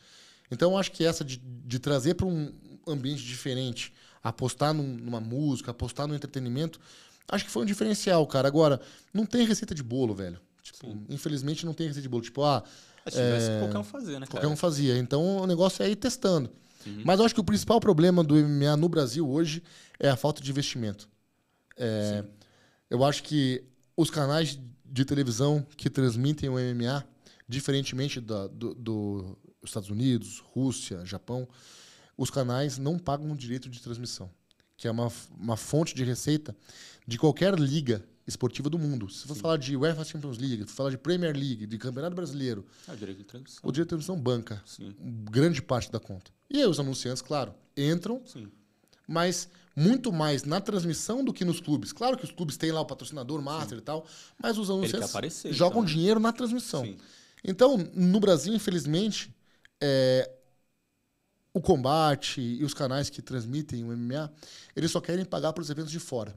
Speaker 1: Então, eu acho que essa de, de trazer para um ambiente diferente, apostar num, numa música, apostar no entretenimento, acho que foi um diferencial, cara. Agora, não tem receita de bolo, velho. Tipo, Sim. infelizmente não tem receita de bolo. Tipo, ah. É, se tivesse, é, qualquer um fazia, né? Qualquer um fazia. Então, o negócio é ir testando. Uhum. Mas eu acho que o principal problema do MMA no Brasil hoje é a falta de investimento. É, eu acho que os canais de televisão que transmitem o MMA, diferentemente dos do, do Estados Unidos, Rússia, Japão, os canais não pagam direito de transmissão, que é uma, uma fonte de receita de qualquer liga esportiva do mundo. Se for Sim. falar de UEFA Champions League, se for falar de Premier League, de Campeonato Brasileiro. Ah, o direito de transmissão. O direito de transmissão banca Sim. grande parte da conta. E aí os anunciantes, claro, entram, Sim. mas muito mais na transmissão do que nos clubes. Claro que os clubes têm lá o patrocinador, master e tal, mas os anunciantes aparecer, jogam então. Né? dinheiro na transmissão. Então, no Brasil, infelizmente, é, o combate e os canais que transmitem o MMA, eles só querem pagar para os eventos de fora.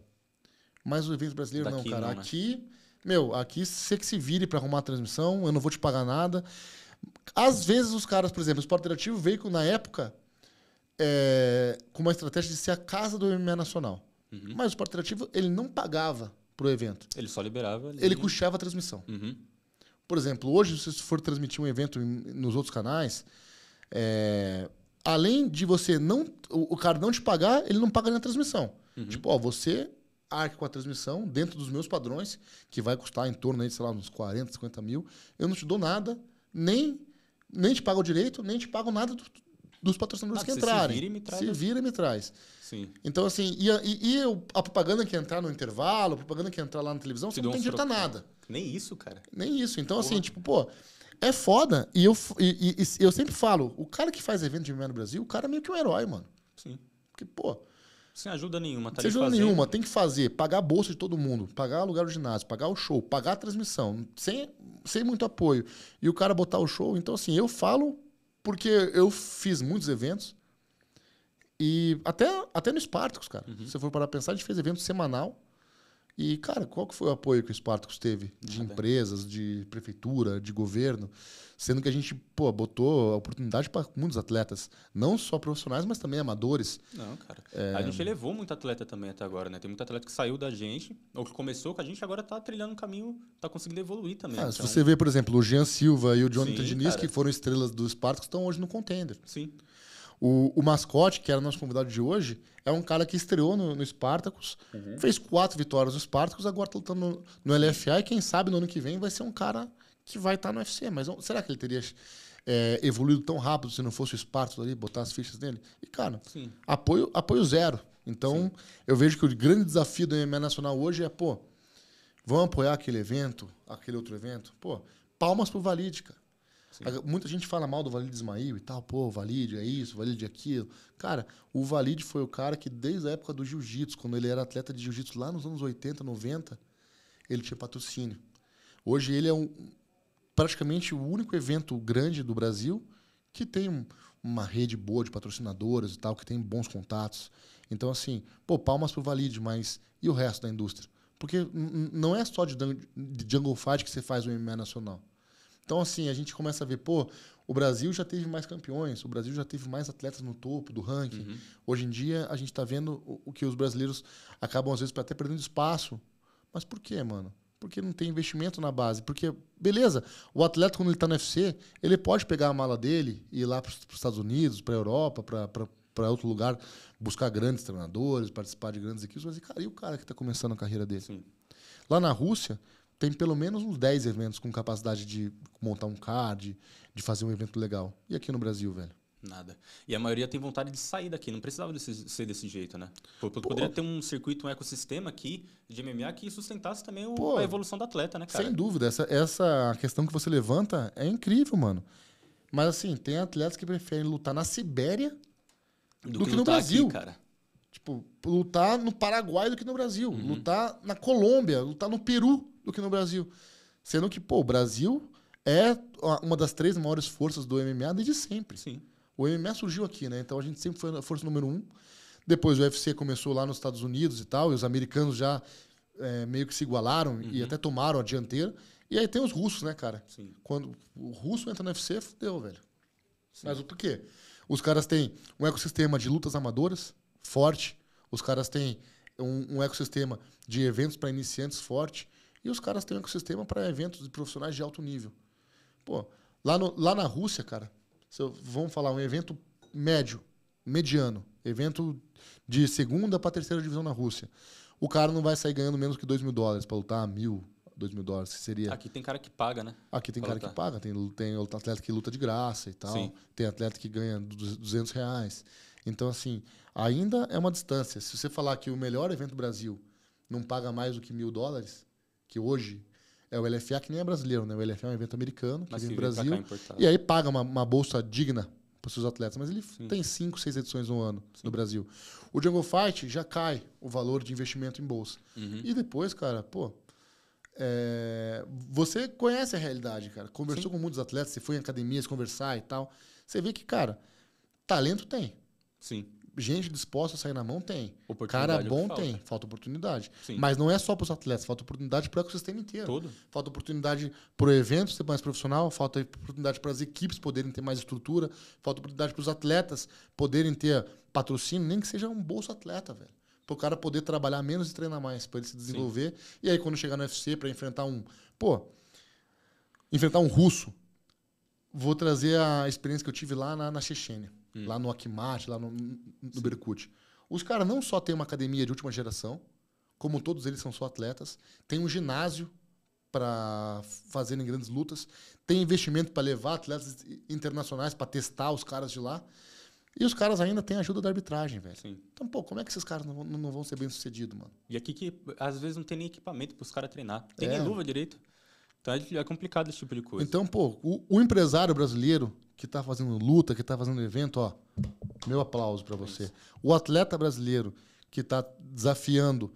Speaker 1: Mas o evento brasileiro Daqui não, cara. Não, né? Aqui, meu, aqui você que se vire para arrumar a transmissão, eu não vou te pagar nada. Às vezes os caras, por exemplo, o Esporte Interativo veio na época é, com uma estratégia de ser a casa do MMA nacional. Uhum. Mas o Esporte Interativo, ele não pagava pro evento.
Speaker 2: Ele só liberava. Ali. Ele custeava
Speaker 1: a transmissão. Uhum. Por exemplo, hoje, se você for transmitir um evento nos outros canais, é, além de você não. O, cara não te pagar, ele não paga na transmissão. Uhum. Tipo, ó, você arque com a transmissão, dentro dos meus padrões, que vai custar em torno de, sei lá, uns 40, 50 mil. Eu não te dou nada, nem, nem te pago direito, nem te pago nada do, dos patrocinadores ah, que entrarem. Se vira e me traz. Se né? vira e me traz. Sim. Então, assim, e, e, e a propaganda que entrar no intervalo, a propaganda que entrar lá na televisão, você não tem direito a nada. Nem isso, cara. Nem isso. Então, assim, Porra. assim, tipo, pô, é foda. E eu, e, e, eu sempre falo, o cara que faz evento de MMA no Brasil, o cara é meio que um herói, mano. Sim. Porque, pô,
Speaker 2: sem ajuda nenhuma, tá Sem ajuda nenhuma, tem
Speaker 1: que fazer, pagar a bolsa de todo mundo, pagar o lugar do ginásio, pagar o show, pagar a transmissão, sem, sem muito apoio. E o cara botar o show, então assim, eu falo porque eu fiz muitos eventos e até, até no Spartacus, cara. Uhum. Se você for parar a pensar, a gente fez evento semanal e, cara, qual que foi o apoio que o Spartacus teve de ah, empresas, de prefeitura, de governo? Sendo que a gente pô, botou a oportunidade para muitos atletas, não só profissionais, mas também amadores. Não, cara. É... A gente elevou
Speaker 2: muito atleta também até agora, né? Tem muito atleta que saiu da gente, ou que começou com a gente, agora está trilhando um caminho, está
Speaker 1: conseguindo evoluir também. Ah, então... Se você vê, por exemplo, o Jean Silva e o Jonathan Sim, Diniz, cara. que foram estrelas do Spartacus, estão hoje no contender. Sim. O, o mascote, que era nosso convidado de hoje, é um cara que estreou no, no Spartacus, uhum. fez quatro vitórias no Spartacus, agora tá lutando no, no LFA e quem sabe no ano que vem vai ser um cara que vai estar tá no UFC. Mas será que ele teria é, evoluído tão rápido se não fosse o Spartacus ali, botar as fichas dele? E, cara, Sim. Apoio, apoio zero. Então, Sim. eu vejo que o grande desafio do MMA Nacional hoje é, pô, vão apoiar aquele evento, aquele outro evento? Pô, palmas pro Valide, cara. Muita gente fala mal do Valide Ismail e tal, pô, Valide é isso, Valide é aquilo. Cara, o Valide foi o cara que desde a época do jiu-jitsu, quando ele era atleta de jiu-jitsu lá nos anos 80, 90, ele tinha patrocínio. Hoje ele é um, praticamente o único evento grande do Brasil que tem uma rede boa de patrocinadoras e tal, que tem bons contatos. Então, assim, pô, palmas pro Valide, mas e o resto da indústria? Porque não é só de, de Jungle Fight que você faz o MMA nacional. Então, assim, a gente começa a ver, pô, o Brasil já teve mais campeões, o Brasil já teve mais atletas no topo do ranking. Uhum. Hoje em dia, a gente está vendo o, o, que os brasileiros acabam, às vezes, até perdendo espaço. Mas por quê, mano? Porque não tem investimento na base. Porque, beleza, o atleta, quando ele está no UFC, ele pode pegar a mala dele e ir lá para os Estados Unidos, para a Europa, para outro lugar, buscar grandes treinadores, participar de grandes equipes. Mas, e, cara, e o cara que está começando a carreira dele? Sim. Lá na Rússia, tem pelo menos uns 10 eventos com capacidade de montar um card, de fazer um evento legal. E aqui no Brasil, velho?
Speaker 2: Nada. E a maioria tem vontade de sair daqui. Não precisava desse, ser desse jeito, né? Pô, poderia ter um circuito, um ecossistema aqui de MMA que sustentasse também o, a evolução do atleta, né, cara? Sem dúvida.
Speaker 1: Essa, essa questão que você levanta é incrível, mano. Mas assim, tem atletas que preferem lutar na Sibéria do, do que, que, no Brasil. Aqui, cara. Tipo, lutar no Paraguai do que no Brasil. Uhum. Lutar na Colômbia, lutar no Peru do que no Brasil. Sendo que, pô, o Brasil é uma das três maiores forças do MMA desde sempre. Sim. O MMA surgiu aqui, né? Então a gente sempre foi a força número um. Depois o UFC começou lá nos Estados Unidos e tal, e os americanos já é, meio que se igualaram uhum. e até tomaram a dianteira. E aí tem os russos, né, cara? Sim. Quando o russo entra no UFC, fodeu, velho. Sim. Mas o porquê? É? Os caras têm um ecossistema de lutas amadoras forte, os caras têm um, um ecossistema de eventos para iniciantes forte, e os caras têm um ecossistema para eventos de profissionais de alto nível. Pô, lá, no, lá na Rússia, cara, eu, vamos falar, um evento médio, mediano, evento de segunda para terceira divisão na Rússia. O cara não vai sair ganhando menos que 2 mil dólares para lutar mil, 2 mil dólares, que seria.
Speaker 2: Aqui tem cara que paga, né? Aqui tem pra cara lutar. que paga,
Speaker 1: tem, tem atleta que luta de graça e tal, Sim. tem atleta que ganha 200 reais. Então, assim, ainda é uma distância. Se você falar que o melhor evento do Brasil não paga mais do que mil dólares, que hoje é o LFA, que nem é brasileiro, né? O LFA é um evento americano, que Mas vem no Brasil. É e aí paga uma, uma bolsa digna para seus atletas. Mas ele Sim. tem cinco, seis edições no ano Sim. no Brasil. O Jungle Fight já cai o valor de investimento em bolsa. Uhum. E depois, cara, pô. É... você conhece a realidade, cara. Conversou Sim. com muitos atletas, você foi em academias conversar e tal. Você vê que, cara, talento tem. Sim gente disposta a sair na mão tem. Cara é bom falta. tem, falta oportunidade. Sim. Mas não é só para os atletas, falta oportunidade para o ecossistema inteiro. Todo. Falta oportunidade para o evento ser mais profissional, falta oportunidade para as equipes poderem ter mais estrutura, falta oportunidade para os atletas poderem ter patrocínio, nem que seja um bolso atleta, velho. Para o cara poder trabalhar menos e treinar mais, para ele se desenvolver. Sim. E aí quando chegar no UFC para enfrentar um, pô, enfrentar um russo, vou trazer a experiência que eu tive lá na, na Chechênia hum. lá no Akimat, lá no, no Berkut. Os caras não só têm uma academia de última geração, como todos eles são só atletas, tem um ginásio para fazerem grandes lutas, tem investimento para levar atletas internacionais para testar os caras de lá. E os caras ainda têm ajuda da arbitragem, velho. Sim. Então, pô, como é que esses caras não vão, não vão ser bem-sucedidos, mano?
Speaker 2: E aqui que às vezes não tem nem equipamento para os caras treinar. Tem é. nem luva direito. Então é complicado esse tipo de coisa.
Speaker 1: Então, pô, o, o empresário brasileiro que está fazendo luta, que está fazendo evento, ó, meu aplauso para você. o atleta brasileiro que está desafiando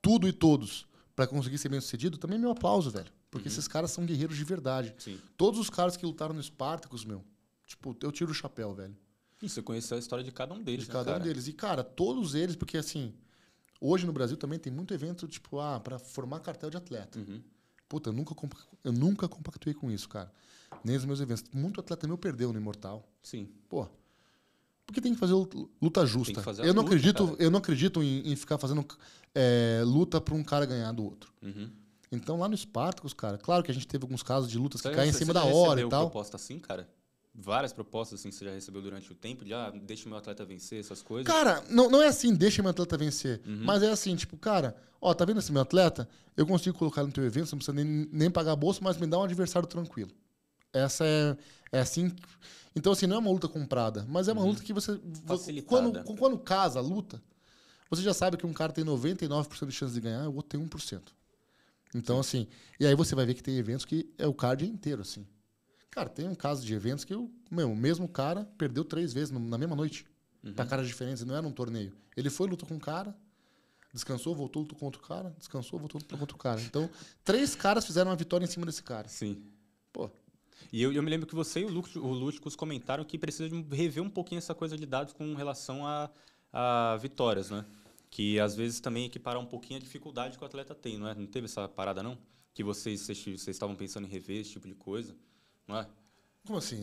Speaker 1: tudo e todos para conseguir ser bem sucedido, também é meu aplauso, velho. Porque uhum. esses caras são guerreiros de verdade. Sim. Todos os caras que lutaram no Spartacus, meu, tipo, eu tiro o chapéu, velho.
Speaker 2: Isso, você conheceu a história de cada um deles, De né, cada um deles.
Speaker 1: E, cara, todos eles, porque assim, hoje no Brasil também tem muito evento, tipo, ah, para formar cartel de atleta. Uhum. Puta, eu nunca, eu nunca compactuei com isso, cara. Nem nos meus eventos. Muito atleta meu perdeu no Imortal. Sim. Pô. Porque tem que fazer luta justa. Fazer eu, não luta, acredito, eu não acredito em, em ficar fazendo é, luta para um cara ganhar do outro. Uhum. Então lá no Spartacus, cara, claro que a gente teve alguns casos de lutas você que caem em cima da hora e tal.
Speaker 2: proposta assim, cara? várias propostas assim que você já recebeu durante o tempo de ah, deixa meu atleta vencer, essas coisas? Cara,
Speaker 1: não, não é assim, deixa meu atleta vencer. Uhum. Mas é assim, tipo, cara, ó, tá vendo esse meu atleta? Eu consigo colocar no teu evento, você não precisa nem, nem pagar bolsa, mas me dá um adversário tranquilo. Essa é, é assim. Então, assim, não é uma luta comprada, mas é uma uhum. luta que você. Facilitada. Quando, quando casa a luta, você já sabe que um cara tem 99% de chance de ganhar, o outro tem 1%. Então, assim, e aí você vai ver que tem eventos que é o card inteiro, assim. Cara, tem um caso de eventos que meu, o mesmo cara perdeu três vezes no, na mesma noite. Uhum. Pra caras diferentes, não era um torneio. Ele foi, lutou com um cara, descansou, voltou, lutou com outro cara, descansou, voltou, lutou com outro cara. Então, três caras fizeram uma vitória em cima desse cara. Sim.
Speaker 2: Pô, e eu, eu, me lembro que você e o, Lúcio, comentaram que precisa rever um pouquinho essa coisa de dados com relação a, a, vitórias, né? Que às vezes também equipara um pouquinho a dificuldade que o atleta tem, não é? Não teve essa parada, não? Que vocês, vocês, vocês estavam pensando em rever esse tipo de coisa? não é?
Speaker 1: Como assim?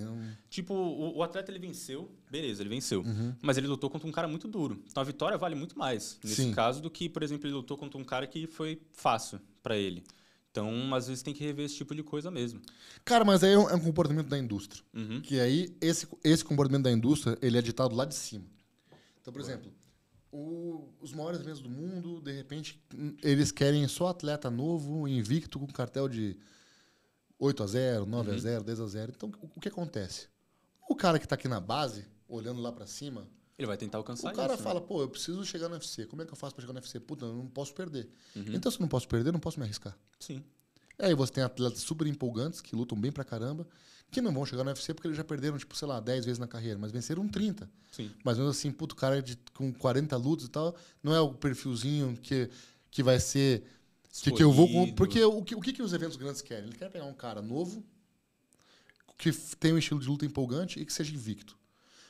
Speaker 1: Tipo, o,
Speaker 2: o, atleta ele venceu, beleza, ele venceu. Uhum. Mas ele lutou contra um cara muito duro. Então a vitória vale muito mais nesse Sim. caso do que, por exemplo, ele lutou contra um cara que foi fácil para ele. Então, às vezes tem que rever esse tipo de coisa mesmo.
Speaker 1: Cara, mas aí é um, é um comportamento da indústria. Uhum. Que aí, esse, esse comportamento da indústria, ele é ditado lá de cima. Então, por exemplo, o, os maiores eventos do mundo, de repente, eles querem só atleta novo, invicto, com cartel de 8 a 0 9 uhum. a 0 10 a 0 Então, o que acontece? O cara que está aqui na base, olhando lá para cima. Ele vai tentar alcançar O cara isso, né? fala, né? pô, eu preciso chegar no UFC. Como é que eu faço para chegar no UFC? Puta, eu não posso perder. Uhum. Então, se eu não posso perder, eu não posso me arriscar. Sim. E aí você tem atletas super empolgantes, que lutam bem pra caramba, que não vão chegar no UFC porque eles já perderam, tipo, sei lá, 10 vezes na carreira, mas venceram 30. Sim. Mas mesmo assim, puto, o cara é de, com 40 lutas e tal, não é o perfilzinho que, que vai ser que, que eu vou porque o que, o que, que os eventos grandes querem? Ele quer pegar um cara novo, que tem um estilo de luta empolgante e que seja invicto.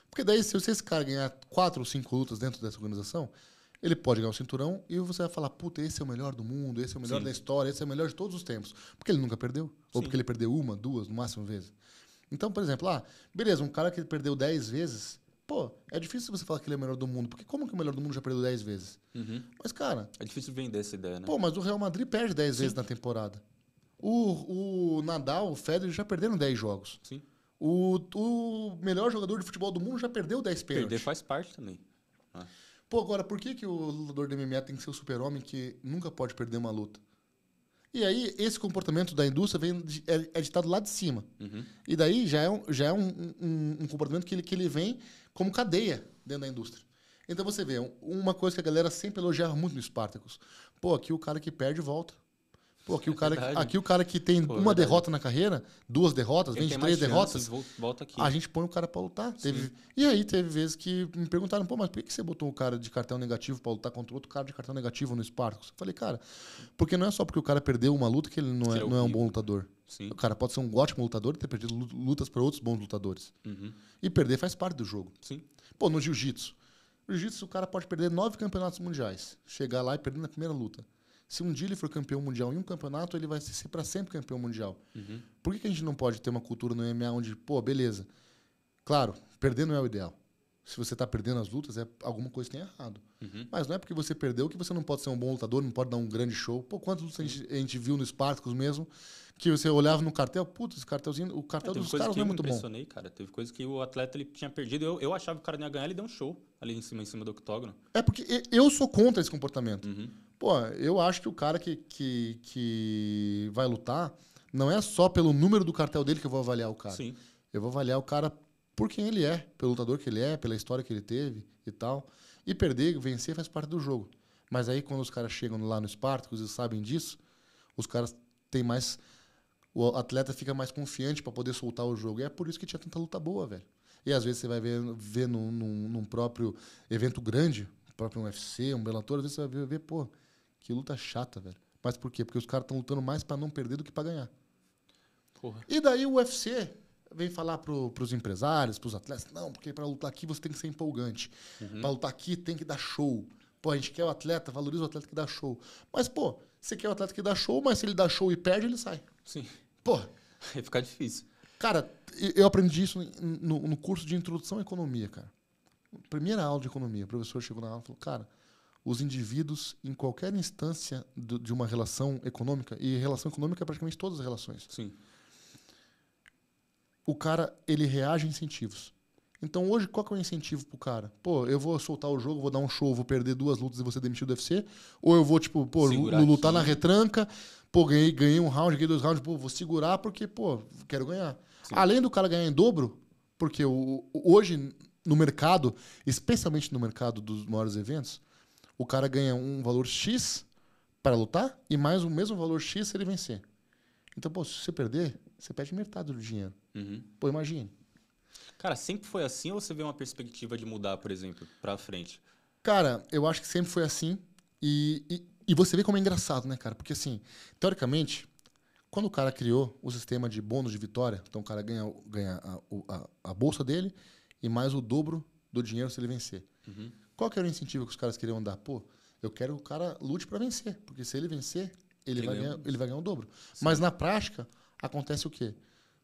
Speaker 1: Porque daí, se esse cara ganhar quatro ou cinco lutas dentro dessa organização, ele pode ganhar o um cinturão e você vai falar, puta, esse é o melhor do mundo, esse é o melhor Sim. da história, esse é o melhor de todos os tempos. Porque ele nunca perdeu. Ou porque ele perdeu uma, duas, no máximo vezes. Então, por exemplo, ah, beleza, um cara que perdeu dez vezes, Pô, é difícil você falar que ele é o melhor do mundo, porque como que o melhor do mundo já perdeu 10 vezes?
Speaker 2: Uhum. Mas, cara. É difícil vender essa ideia, né? Pô, mas
Speaker 1: o Real Madrid perde 10 vezes na temporada. O, o Nadal, o Federer já perderam 10 jogos. Sim. O, o melhor jogador de futebol do mundo já perdeu 10 pênaltis. Perder
Speaker 2: faz parte também.
Speaker 1: Ah. Pô, agora, por que, que o lutador de MMA tem que ser o super-homem que nunca pode perder uma luta? E aí, esse comportamento da indústria vem, é, é ditado lá de cima. Uhum. E daí já é, um, já é um, um, um comportamento que ele, que ele vem como cadeia dentro da indústria. Então você vê, uma coisa que a galera sempre elogiava muito no Spartacus. Pô, aqui o cara que perde volta. Pô, aqui, é o, cara, aqui o cara que tem Pô, é uma verdade. derrota na carreira, duas derrotas, vende três derrotas, a gente põe o cara para lutar. Teve, e aí teve vezes que me perguntaram, Pô, mas por que você botou o cara de cartão negativo para lutar contra outro cara de cartão negativo no Spartacus? Eu falei, cara, porque não é só porque o cara perdeu uma luta que ele não, é, é não é um bom lutador. Sim. O cara pode ser um ótimo lutador e ter perdido lutas para outros bons lutadores. Uhum. E perder faz parte do jogo. Sim. Pô, no jiu-jitsu. No jiu-jitsu, o cara pode perder nove campeonatos mundiais, chegar lá e perder na primeira luta. Se um dia ele for campeão mundial em um campeonato, ele vai ser para sempre campeão mundial. Uhum. Por que, que a gente não pode ter uma cultura no MMA onde, pô, beleza. Claro, perder não é o ideal se você está perdendo as lutas, é alguma coisa tem é errado. Uhum. Mas não é porque você perdeu que você não pode ser um bom lutador, não pode dar um grande show. Pô, quantas lutas a, gente, a, gente, viu no Spartacus mesmo, que você olhava no cartel, putz, esse cartelzinho, o cartel é, dos caras não é muito bom. Eu
Speaker 2: impressionei, cara. Teve coisa que o atleta ele tinha perdido, eu, eu achava que o cara não ia ganhar, ele deu um show ali em cima, em cima do octógono.
Speaker 1: É porque eu sou contra esse comportamento. Uhum. Pô, eu acho que o cara que, que, que vai lutar, não é só pelo número do cartel dele que eu vou avaliar o cara. Sim. Eu vou avaliar o cara por quem ele é, pelo lutador que ele é, pela história que ele teve e tal. E perder, vencer faz parte do jogo. Mas aí quando os caras chegam lá no Spartacus e sabem disso, os caras têm mais o atleta fica mais confiante para poder soltar o jogo. E é por isso que tinha tanta luta boa, velho. E às vezes você vai ver, ver num, num, num próprio evento grande, próprio UFC, um Bellator, às vezes você vai ver, pô, que luta chata, velho. Mas por quê? Porque os caras estão lutando mais para não perder do que para ganhar. Porra. E daí o UFC vem falar para os empresários, para os atletas, não, porque para lutar aqui você tem que ser empolgante. Uhum. Para lutar aqui tem que dar show. Pô, a gente quer o atleta, valoriza o atleta que dá show. Mas, pô, você quer o atleta que dá show, mas se ele dá show e perde, ele sai. Sim. Pô. Vai ficar difícil. Cara, eu aprendi isso no, no curso de introdução à economia, cara. Primeira aula de economia, o professor chegou na aula e falou, cara, os indivíduos, em qualquer instância de uma relação econômica, e relação econômica é praticamente todas as relações. Sim o cara ele reage a incentivos. Então hoje qual que é o incentivo pro cara? Pô, eu vou soltar o jogo, vou dar um show, vou perder duas lutas e você demitir do UFC, ou eu vou tipo, pô, segurar lutar aqui. na retranca, pô, ganhei, ganhei um round, ganhei dois rounds, pô, vou segurar porque, pô, quero ganhar. Sim. Além do cara ganhar em dobro, porque o, hoje no mercado, especialmente no mercado dos maiores eventos, o cara ganha um valor X para lutar e mais o mesmo valor X se ele vencer. Então, pô, se você perder, você perde metade do dinheiro. Uhum. Pô, imagine.
Speaker 2: Cara, sempre foi assim ou você vê uma perspectiva de mudar, por exemplo, para frente?
Speaker 1: Cara, eu acho que sempre foi assim. E, e, e, você vê como é engraçado, né, cara? Porque, assim, teoricamente, quando o cara criou o sistema de bônus de vitória, então o cara ganha, ganha a, a, a bolsa dele e mais o dobro do dinheiro se ele vencer. Uhum. Qual que era o incentivo que os caras queriam dar? Pô, eu quero que o cara lute para vencer, porque se ele vencer, ele, vai ganhar, ele vai ganhar o dobro. Sim. Mas na prática, acontece o quê?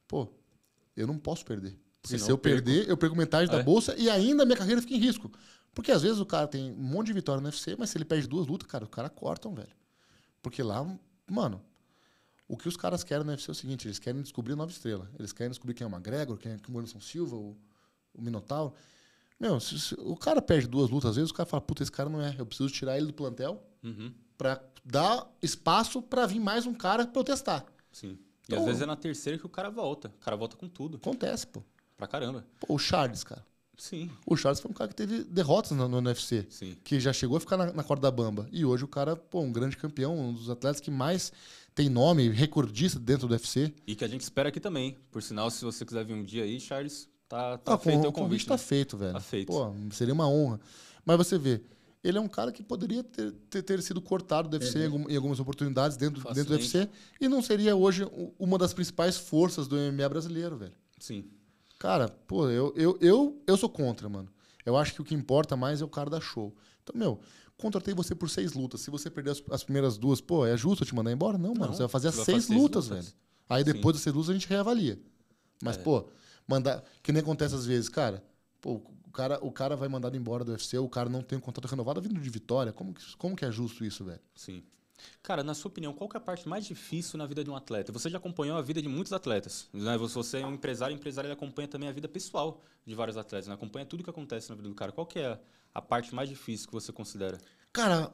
Speaker 1: Pô, eu não posso perder. Porque se eu, perder, eu perco metade é. da bolsa e ainda minha carreira fica em risco. Porque às vezes o cara tem um monte de vitória no UFC, mas se ele perde duas lutas, cara, o cara corta, um velho. Porque lá, mano, o que os caras querem no UFC é o seguinte, eles querem descobrir a nova estrela. Eles querem descobrir quem é o McGregor, quem é o Anderson Silva, o, o Minotauro. Meu, se, se, o cara perde duas lutas, às vezes o cara fala, puta, esse cara não é. Eu preciso tirar ele do plantel uhum. para dar espaço para vir mais um cara testar. Sim e às vezes é
Speaker 2: na terceira que o cara volta. O cara volta com tudo. Acontece, pô. Pra caramba.
Speaker 1: Pô, o Charles, cara. Sim. O Charles foi um cara que teve derrotas no, no UFC. Sim. Que já chegou a ficar na, na, corda bamba. E hoje o cara, pô, um grande campeão, um dos atletas que mais tem nome, recordista dentro do UFC.
Speaker 2: E que a gente espera aqui também. Por sinal, se você quiser vir um dia aí, Charles, tá, tá ah, feito o convite. O convite né? tá
Speaker 1: feito, velho. Tá feito. Pô, seria uma honra. Mas você vê, ele é um cara que poderia ter, ter, ter sido cortado do UFC uhum. em algumas oportunidades dentro, dentro do UFC e não seria hoje uma das principais forças do MMA brasileiro, velho. Sim. Cara, pô, eu, eu, eu, eu sou contra, mano. Eu acho que o que importa mais é o cara da show. Então, meu, contratei você por seis lutas. Se você perder as, as primeiras duas, pô, é justo eu te mandar embora? Não, não mano. Você vai fazer as seis, fazer lutas, lutas, velho. Aí depois Sim. das seis lutas a gente reavalia. Mas, é. pô, mandar. Que nem acontece às vezes, cara. Pô, o cara, o cara vai mandado embora do UFC, o cara não tem um contrato renovado vindo de vitória. Como que, como que é justo isso, velho? Sim.
Speaker 2: Cara, na sua opinião, qual é a parte mais difícil na vida de um atleta? Você já acompanhou a vida de muitos atletas. Né? Você é um empresário, o empresário acompanha também a vida pessoal de vários atletas, né? acompanha tudo que acontece na vida do cara. Qual é a parte mais difícil que você considera?
Speaker 1: Cara,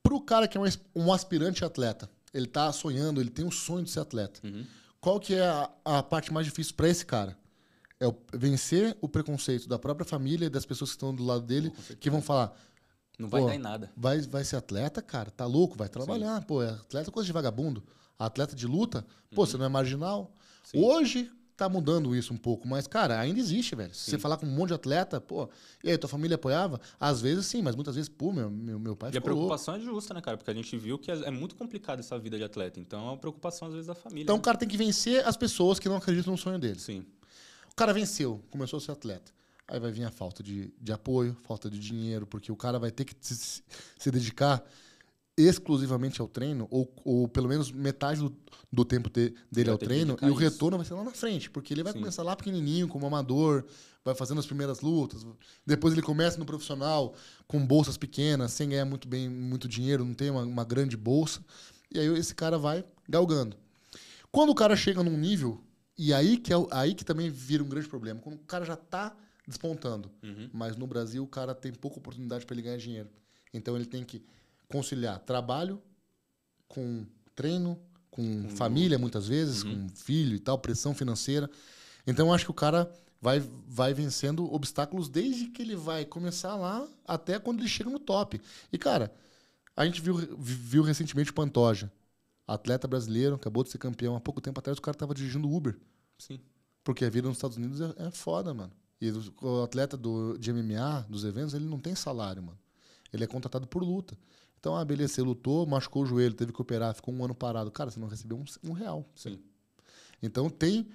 Speaker 1: pro cara que é um aspirante atleta, ele tá sonhando, ele tem um sonho de ser atleta. Uhum. Qual que é a, a parte mais difícil para esse cara? É vencer o preconceito da própria família e das pessoas que estão do lado dele, que vão falar. Não vai dar em nada. Vai, vai ser atleta, cara, tá louco, vai trabalhar. Sim. Pô, é atleta é coisa de vagabundo. Atleta de luta, pô, uhum. você não é marginal. Sim. Hoje tá mudando isso um pouco, mas, cara, ainda existe, velho. Se sim. você falar com um monte de atleta, pô, e aí, tua família apoiava? Às vezes sim, mas muitas vezes, pô, meu, meu, meu pai E a preocupação
Speaker 2: louco. é justa, né, cara? Porque a gente viu que é, é muito complicado essa vida de atleta. Então é uma preocupação, às vezes, da família. Então né?
Speaker 1: o cara tem que vencer as pessoas que não acreditam no sonho dele. Sim cara venceu, começou a ser atleta. Aí vai vir a falta de, de apoio, falta de dinheiro, porque o cara vai ter que se, se dedicar exclusivamente ao treino, ou, ou pelo menos metade do, do tempo de, dele ao treino, e o retorno isso. vai ser lá na frente, porque ele vai Sim. começar lá pequenininho, como amador, vai fazendo as primeiras lutas, depois ele começa no profissional, com bolsas pequenas, sem ganhar muito bem, muito dinheiro, não tem uma, uma grande bolsa, e aí esse cara vai galgando. Quando o cara chega num nível e aí que, é, aí que também vira um grande problema, quando o cara já está despontando. Uhum. Mas no Brasil o cara tem pouca oportunidade para ele ganhar dinheiro. Então ele tem que conciliar trabalho com treino, com uhum. família muitas vezes, uhum. com filho e tal, pressão financeira. Então eu acho que o cara vai, vai vencendo obstáculos desde que ele vai começar lá até quando ele chega no top. E cara, a gente viu, viu recentemente o Pantoja. Atleta brasileiro, acabou de ser campeão há pouco tempo atrás, o cara tava dirigindo Uber. Sim. Porque a vida nos Estados Unidos é, é foda, mano. E o atleta do, de MMA, dos eventos, ele não tem salário, mano. Ele é contratado por luta. Então, ah, beleza, você lutou, machucou o joelho, teve que operar, ficou um ano parado. Cara, você não recebeu um, um real. Sim. Então, tem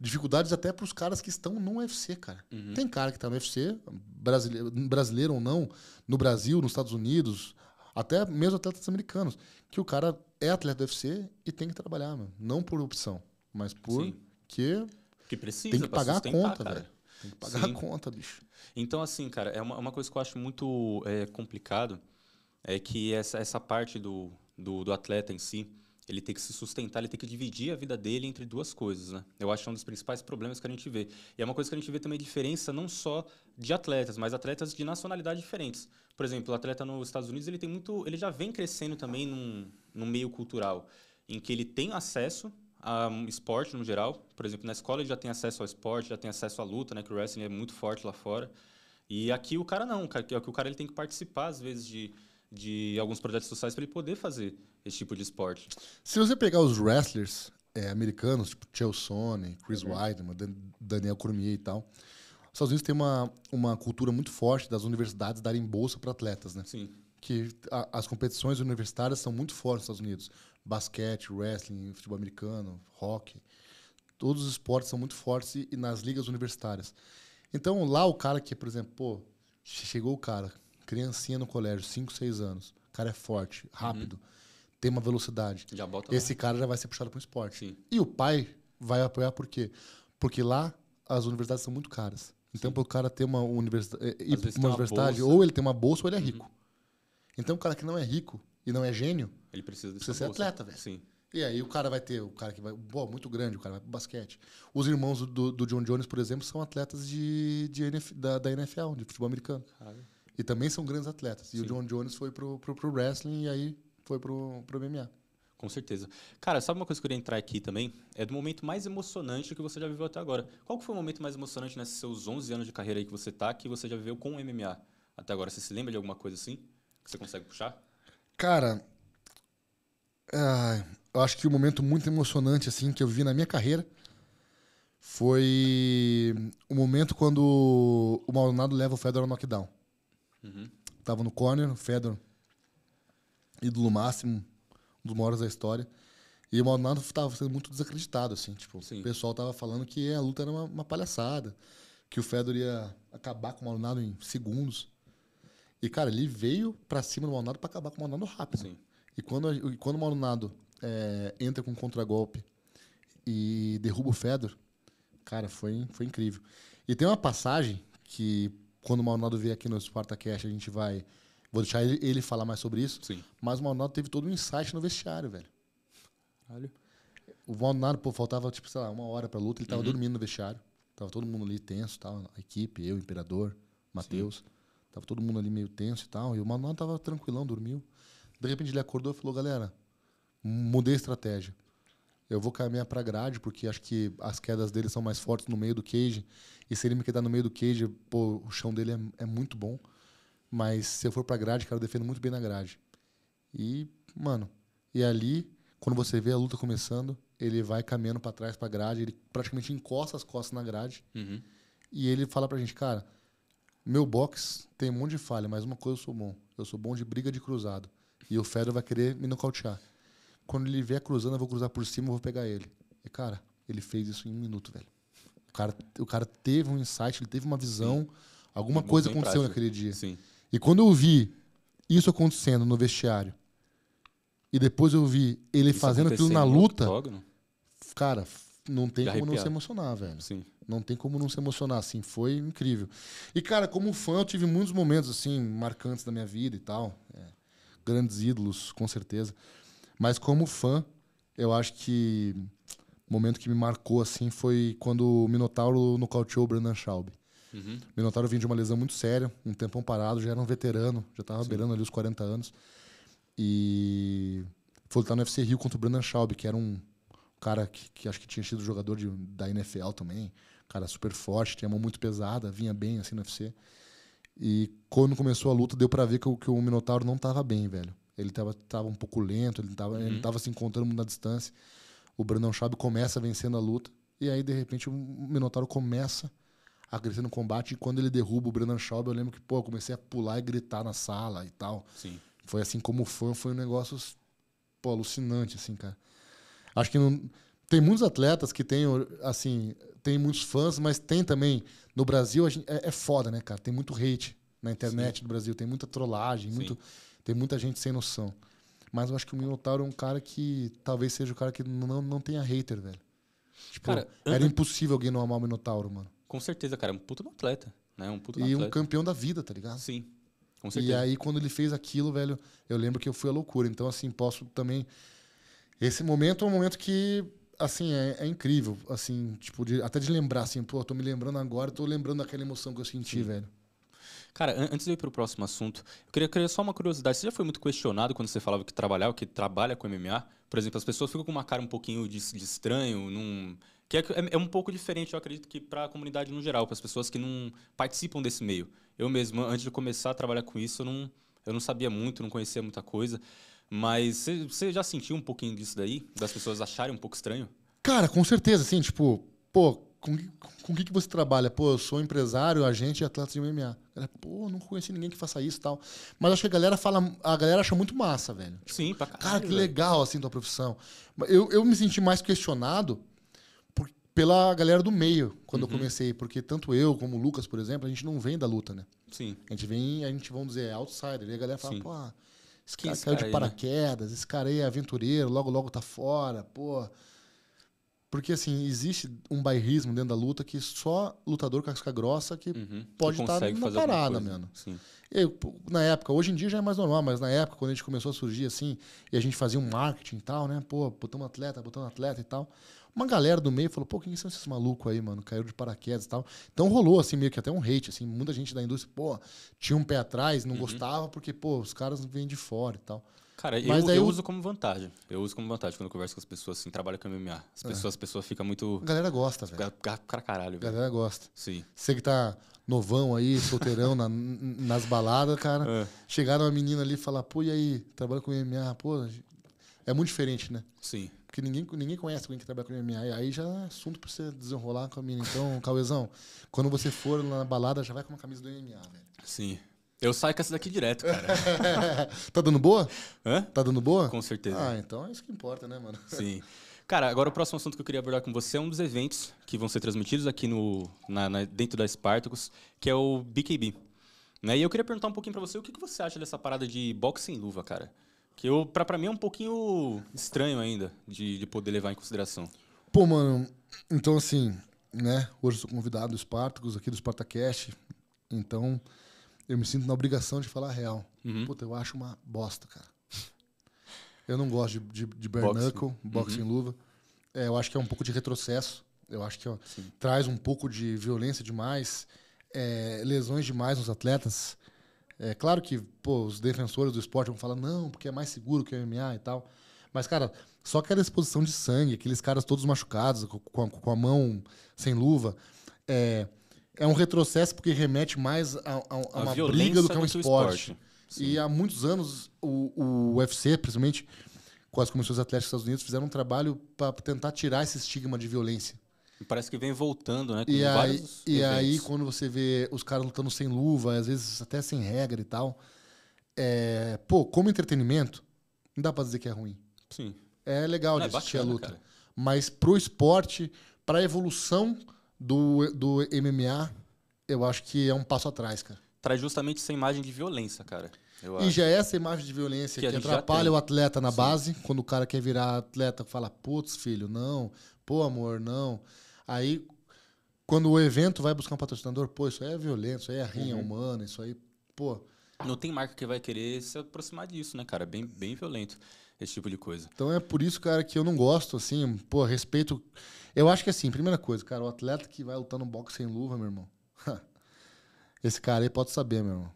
Speaker 1: dificuldades até para os caras que estão no UFC, cara. Uhum. Tem cara que está no UFC, brasileiro, brasileiro ou não, no Brasil, nos Estados Unidos, até mesmo atletas americanos, que o cara é atleta do UFC e tem que trabalhar, mano. Não por opção, mas por que, que precisa tem que pagar a conta, velho. Tem que pagar Sim. a conta, bicho.
Speaker 2: Então, assim, cara, é uma, uma coisa que eu acho muito é, complicado é que essa, essa parte do, do, do atleta em si, ele tem que se sustentar, ele tem que dividir a vida dele entre duas coisas, né? Eu acho que é um dos principais problemas que a gente vê. E é uma coisa que a gente vê também diferença não só de atletas, mas atletas de nacionalidades diferentes. Por exemplo, o atleta nos Estados Unidos, ele tem muito, ele já vem crescendo também num, num meio cultural em que ele tem acesso a um esporte no geral. Por exemplo, na escola ele já tem acesso ao esporte, já tem acesso à luta, né? Que o wrestling é muito forte lá fora. E aqui o cara não, é o cara ele tem que participar às vezes de de alguns projetos sociais para ele poder fazer esse tipo de esporte.
Speaker 1: Se você pegar os wrestlers é, americanos, tipo Sonnen, Chris uhum. Weidman, Daniel Cormier e tal, os Estados Unidos tem uma, uma cultura muito forte das universidades darem bolsa para atletas, né? Sim. Que a, as competições universitárias são muito fortes nos Estados Unidos. Basquete, wrestling, futebol americano, hockey. Todos os esportes são muito fortes e, e nas ligas universitárias. Então, lá o cara que, por exemplo, pô, chegou o cara, Criancinha no colégio, 5, 6 anos. O cara é forte, uhum. rápido, uhum. tem uma velocidade. Esse lá. cara já vai ser puxado para o esporte. Sim. E o pai vai apoiar por quê? Porque lá as universidades são muito caras. Então, para o cara ter uma universidade, eh, uma universidade ou ele tem uma bolsa ou ele é uhum. rico. Então, o cara que não é rico e não é gênio, ele precisa, precisa ser bolsa. atleta, velho. Sim. E aí o cara vai ter, o cara que vai, muito grande, o cara vai pro basquete. Os irmãos do, do John Jones, por exemplo, são atletas de, de NF, da, da NFL, de futebol americano. Caralho. E também são grandes atletas. E Sim. o John Jones foi pro, pro, pro, wrestling e aí foi pro, pro MMA.
Speaker 2: Com certeza. Cara, sabe uma coisa que eu queria entrar aqui também? É do momento mais emocionante que você já viveu até agora. Qual foi o momento mais emocionante nesses seus 11 anos de carreira aí que você tá, que você já viveu com o MMA até agora? Você se lembra de alguma coisa assim? Que você consegue puxar?
Speaker 1: Cara, eu acho que o momento muito emocionante assim que eu vi na minha carreira foi o momento quando o Maldonado leva o Fedor ao knockdown. Uhum. Tava no corner, o Fedor, ídolo máximo, um dos maiores da história. E o Maldonado estava sendo muito desacreditado, assim. Tipo, Sim. o pessoal tava falando que a luta era uma, uma, palhaçada. Que o Fedor ia acabar com o Maldonado em segundos. E, cara, ele veio para cima do Maldonado para acabar com o Maldonado rápido. Sim. E quando, e quando o Maldonado é, entra com um contragolpe e derruba o Fedor, cara, foi, foi incrível. E tem uma passagem que quando o Maldonado vier aqui no Spartacast, a gente vai. Vou deixar ele, ele falar mais sobre isso. Sim. Mas o Maldonado teve todo um insight no vestiário, velho. Caralho. O Maldonado, pô, faltava, tipo, sei lá, uma hora pra luta, ele tava uhum. dormindo no vestiário. Tava todo mundo ali tenso, tal. A equipe, eu, o Imperador, Matheus. Tava todo mundo ali meio tenso e tal. E o Maldonado tava tranquilão, dormiu. De repente ele acordou e falou, galera, mudei a estratégia eu vou caminhar para grade, porque acho que as quedas dele são mais fortes no meio do cage. E se ele me quedar no meio do cage, pô, o chão dele é, é muito bom. Mas se eu for para grade, cara, eu defendo muito bem na grade. E, mano, e ali, quando você vê a luta começando, ele vai caminhando para trás para grade, ele praticamente encosta as costas na grade. Uhum. E ele fala pra gente, cara, meu box tem um monte de falha, mas uma coisa eu sou bom. Eu sou bom de briga de cruzado. E o Fedor vai querer me nocautear. Quando ele vier cruzando, eu vou cruzar por cima, eu vou pegar ele. E, cara, ele fez isso em um minuto, velho. O cara, o cara teve um insight, ele teve uma visão. Sim. Alguma coisa aconteceu naquele dia. Sim. E quando eu vi isso acontecendo no vestiário, e depois eu vi ele Isso fazendo aquilo na luta. Cara, não tem como não se emocionar, velho. Sim. Não tem como não se emocionar, assim. Foi incrível. E, cara, como fã, eu tive muitos momentos, assim, marcantes da minha vida e tal. É. Grandes ídolos, com certeza. Mas como fã, eu acho que o momento que me marcou assim foi quando o Minotauro nocauteou o Brandon Schaub. Uhum. O Minotauro vinha de uma lesão muito séria, um tempão parado, já era um veterano, já estava beirando ali os 40 anos. E foi lutar no UFC Rio contra o Brandon Schaub, que era um cara que, que acho que tinha sido jogador de, da NFL também, cara super forte, tinha mão muito pesada, vinha bem assim no UFC. E quando começou a luta, deu para ver que o, que o Minotauro não tava bem, velho. Ele estava tava um pouco lento, ele estava uhum. Ele se encontrando na distância. O Brandão Schaub começa vencendo a luta. E aí, de repente, o Minotauro começa a crescer no combate. E quando ele derruba o Brandon Schaub, eu lembro que, pô, eu comecei a pular e gritar na sala e tal. Sim. Foi assim como foi, foi um negócio, pô, alucinante, assim, cara. Acho que não... Tem muitos atletas que tem, assim, tem muitos fãs, mas tem também. No Brasil, gente, é, é, foda, né, cara? Tem muito hate na internet Sim. do Brasil, tem muita trollagem, Sim. muito. Tem muita gente sem noção. Mas eu acho que o Minotauro é um cara que talvez seja o cara que não, não tenha hater, velho. Tipo, cara, era anda... impossível alguém não amar o Minotauro, mano.
Speaker 2: Com certeza, cara. É um puta atleta.
Speaker 1: Né? Um puta e atleta. um campeão da vida, tá ligado? Sim. Com certeza. E aí, quando ele fez aquilo, velho, eu lembro que eu fui à loucura. Então, assim, posso também. Esse momento é um momento que, assim, é, é incrível. Assim, tipo, de, até de lembrar, assim, pô, tô me lembrando agora, tô lembrando daquela emoção que eu senti, Sim. velho.
Speaker 2: Cara, an antes de eu ir para o próximo assunto, eu queria, queria só uma curiosidade. Você já foi muito questionado quando você falava que trabalhava, que trabalha com MMA? Por exemplo, as pessoas ficam com uma cara um pouquinho de, de estranho, num... que é, é, é, um pouco diferente, eu acredito, que para a comunidade no geral, para as pessoas que não participam desse meio. Eu mesmo, antes de começar a trabalhar com isso, eu não, eu não sabia muito, não conhecia muita coisa. Mas você já sentiu um pouquinho disso daí? Das pessoas acharem um pouco estranho?
Speaker 1: Cara, com certeza, assim, tipo, pô, com com que, que você trabalha? Pô, eu sou empresário, agente e atleta de MMA. Galera, pô, não conheci ninguém que faça isso e tal. Mas acho que a galera fala, a galera acha muito massa, velho. Tipo, Sim, pra caralho. Cara, que legal, assim, tua profissão. Eu, eu me senti mais questionado por, pela galera do meio, quando uhum. eu comecei. Porque tanto eu como o Lucas, por exemplo, a gente não vem da luta, né? Sim. A gente vem, a gente, vamos dizer, é outsider. E a galera fala, Sim. pô... Esse cara, esse cara de né? paraquedas, né? esse cara aí é aventureiro, logo logo tá fora, pô. Porque, assim, existe um bairrismo dentro da luta que só lutador casca grossa que uhum. pode estar tá na parada, mano. Sim. Eu, na época, hoje em dia já é mais normal, mas na época, quando a gente começou a surgir assim, e a gente fazia um marketing e tal, né? Pô, botamos atleta, botamos atleta e tal. Uma galera do meio falou, pô, quem são esses malucos aí, mano? Caiu de paraquedas e tal. Então rolou, assim, meio que até um hate, assim. Muita gente da indústria, pô, tinha um pé atrás, não uhum. gostava, porque, pô, os caras vêm de fora e tal. Cara, Mas eu, eu, uso como
Speaker 2: vantagem. Eu uso como vantagem quando eu converso com as pessoas, assim, trabalho com MMA. É. As pessoas, é. a fica muito. A galera gosta,
Speaker 1: velho. Cara, caralho, A galera gosta. Sim. Você que tá novão aí, solteirão, na, nas baladas, cara. É. uma menina ali e falar, pô, e aí, trabalha com MMA, pô. É muito diferente, né? Sim. Porque ninguém, ninguém conhece alguém que trabalha com MMA. E aí já é assunto pra você desenrolar com a menina. Então, Cauezão, quando você for na balada, já vai com uma camisa do MMA, velho. Sim. Eu saio com essa daqui direto,
Speaker 2: cara.
Speaker 1: tá dando boa? Hã? Tá dando boa? Com certeza. Ah, então é isso que importa, né, mano? Sim.
Speaker 2: Cara, agora o próximo assunto que eu queria abordar com você é um dos eventos que vão ser transmitidos aqui no, na, na, dentro da Spartacus, que é o BKB. Né? E eu queria perguntar um pouquinho para você o que, que você acha dessa parada de boxe sem luva, cara? Que eu, pra, pra mim é um pouquinho estranho ainda de, de poder levar em consideração.
Speaker 1: Pô, mano, então assim, né? Hoje eu sou convidado do Spartacus, aqui do Spartacast. Então, eu me sinto na obrigação de falar a real. Uhum. Puta, eu acho uma bosta, cara. Eu não gosto de, de, de bare boxing. knuckle, boxing uhum. luva. É, eu acho que é um pouco de retrocesso. Eu acho que ó, é traz um pouco de violência demais, é, lesões demais nos atletas. É claro que pô, os defensores do esporte vão falar, não, porque é mais seguro que o MMA e tal. Mas, cara, só aquela exposição de sangue, aqueles caras todos machucados, com a, com a mão sem luva. É, é um retrocesso porque remete mais a, a, a, a uma briga do que a um esporte. esporte. E há muitos anos o, o UFC, principalmente com as comissões atléticas dos Estados Unidos, fizeram um trabalho para tentar tirar esse estigma de violência.
Speaker 2: Parece que vem voltando, né? e aí, e eventos. aí,
Speaker 1: quando você vê os caras lutando sem luva, às vezes até sem regra e tal, é, pô, como entretenimento, não dá para dizer que é ruim. Sim. É legal não, é de assistir bacana, a luta. Cara. Mas pro esporte, pra evolução do, do MMA, eu acho que é um passo atrás, cara.
Speaker 2: Traz justamente essa imagem de violência, cara. Eu e acho. já é essa imagem de violência que, que atrapalha o
Speaker 1: atleta na Sim. base, quando o cara quer virar atleta, fala, putz, filho, não, pô, amor, não. Aí, quando o evento vai buscar um patrocinador, pô, isso aí é violento, isso aí é rinha uhum. humana, isso aí, pô.
Speaker 2: Não tem marca que vai querer se aproximar disso, né, cara? Bem, bem violento esse tipo de coisa.
Speaker 1: Então é por isso, cara, que eu não gosto, assim, pô, respeito eu acho que assim, primeira coisa, cara, o atleta que vai lutar no boxe sem luva, meu irmão. Esse cara aí pode saber, meu irmão.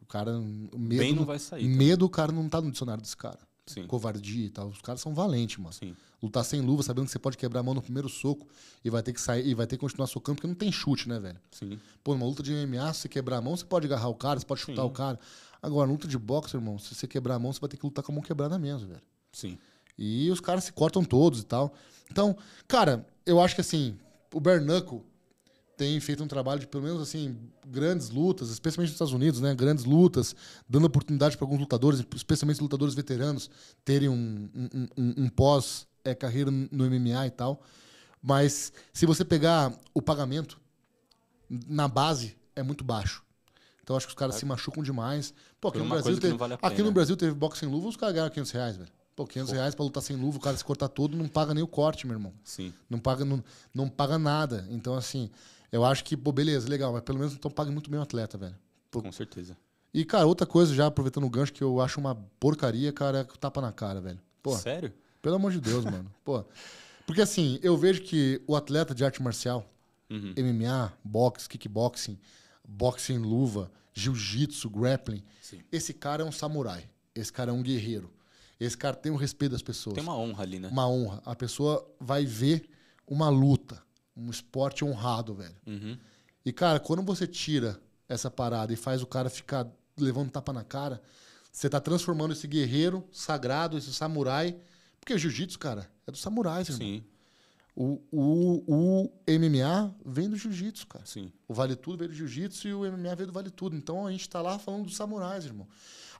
Speaker 1: O cara. O medo, Bem não vai sair. Medo, o cara não tá no dicionário desse cara. Sim. Covardia e tal. Os caras são valentes, mano. Sim. Lutar sem luva, sabendo que você pode quebrar a mão no primeiro soco e vai ter que sair e vai ter que continuar socando, porque não tem chute, né, velho? Sim. Pô, numa luta de MMA, se você quebrar a mão, você pode agarrar o cara, você pode chutar Sim. o cara. Agora, luta de boxe, irmão, se você quebrar a mão, você vai ter que lutar com a mão quebrada mesmo, velho. Sim. E os caras se cortam todos e tal. Então, cara, eu acho que assim, o Bernaco tem feito um trabalho de pelo menos assim grandes lutas, especialmente nos Estados Unidos, né? Grandes lutas, dando oportunidade para alguns lutadores, especialmente lutadores veteranos, terem um, um, um, um pós é, carreira no MMA e tal. Mas se você pegar o pagamento na base é muito baixo. Então acho que os caras é. se machucam demais. Pô, aqui no Brasil teve, vale aqui Brasil teve boxe em luva, os caras ganharam 500 reais, velho. Pô, 500 Pô. reais pra lutar sem luva, o cara se cortar todo, não paga nem o corte, meu irmão. Sim. Não paga, não, não paga nada. Então, assim, eu acho que, pô, beleza, legal, mas pelo menos então paga muito bem o atleta, velho.
Speaker 2: Pô. Com certeza.
Speaker 1: E, cara, outra coisa, já aproveitando o gancho, que eu acho uma porcaria, cara, é o tapa na cara, velho. Pô, Sério? Pelo amor de Deus, mano. Pô. Porque, assim, eu vejo que o atleta de arte marcial, uhum. MMA, boxe, kickboxing, boxe em luva, jiu-jitsu, grappling, Sim. esse cara é um samurai. Esse cara é um guerreiro. Esse cara tem o um respeito das pessoas. Tem uma honra ali, né? Uma honra. A pessoa vai ver uma luta, um esporte honrado, velho. Uhum. E, cara, quando você tira essa parada e faz o cara ficar levando tapa na cara, você tá transformando esse guerreiro sagrado, esse samurai. Porque jiu-jitsu, cara, é do samurai, Sim. Irmão. O, o, o MMA vem do jiu-jitsu, cara. Sim. O Vale Tudo veio do jiu-jitsu e o MMA veio do Vale Tudo. Então a gente tá lá falando dos samurais, irmão.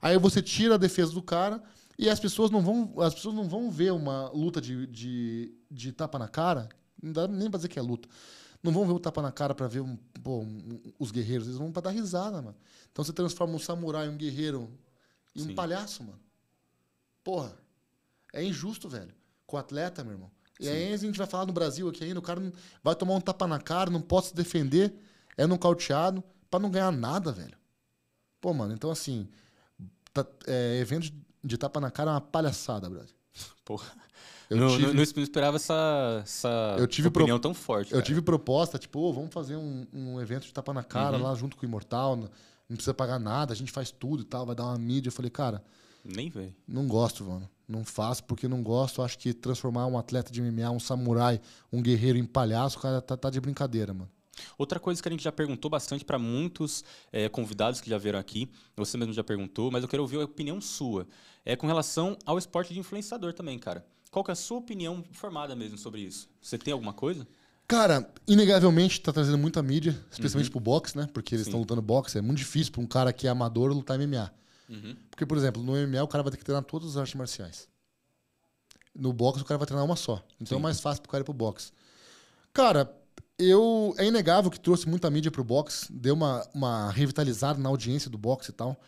Speaker 1: Aí você tira a defesa do cara e as pessoas não vão, as pessoas não vão ver uma luta de, de, de tapa na cara, não dá nem pra dizer que é luta. Não vão ver o tapa na cara para ver um, pô, um, os guerreiros, eles vão para dar risada, mano. Então você transforma um samurai, um guerreiro em um palhaço, mano. Porra, é injusto, velho. Com o atleta, meu irmão. E Sim. aí a gente vai falar no Brasil aqui ainda, o cara vai tomar um tapa na cara, não pode se defender, é nocauteado, para não ganhar nada, velho. Pô, mano, então assim, tá, é, evento de tapa na cara é uma palhaçada, brother.
Speaker 2: Porra. Eu não, tive... não, não esperava essa, essa eu tive opinião pro... tão forte. Eu cara. tive
Speaker 1: proposta, tipo, oh, vamos fazer um, um, evento de tapa na cara uhum. lá junto com o Imortal. Não, não precisa pagar nada, a gente faz tudo e tal, vai dar uma mídia. Eu falei, cara. Nem veio. Não gosto, mano. Não faço porque não gosto. Acho que transformar um atleta de MMA, um samurai, um guerreiro em palhaço, o cara tá, tá de brincadeira, mano.
Speaker 2: Outra coisa que a gente já perguntou bastante para muitos é, convidados que já vieram aqui, você mesmo já perguntou, mas eu quero ouvir a opinião sua é com relação ao esporte de influenciador também, cara. Qual que é a sua opinião formada mesmo sobre isso? Você tem alguma coisa?
Speaker 1: Cara, inegavelmente tá trazendo muita mídia, especialmente uhum. pro boxe, né? Porque eles estão lutando boxe. É muito difícil pra um cara que é amador lutar MMA. Uhum. Porque, por exemplo, no MMA o cara vai ter que treinar todas as artes marciais. No boxe o cara vai treinar uma só. Então é Sim. é mais fácil pro cara ir pro boxe. Cara, eu é inegável que trouxe muita mídia pro boxe, deu uma, uma revitalizada na audiência do boxe e tal.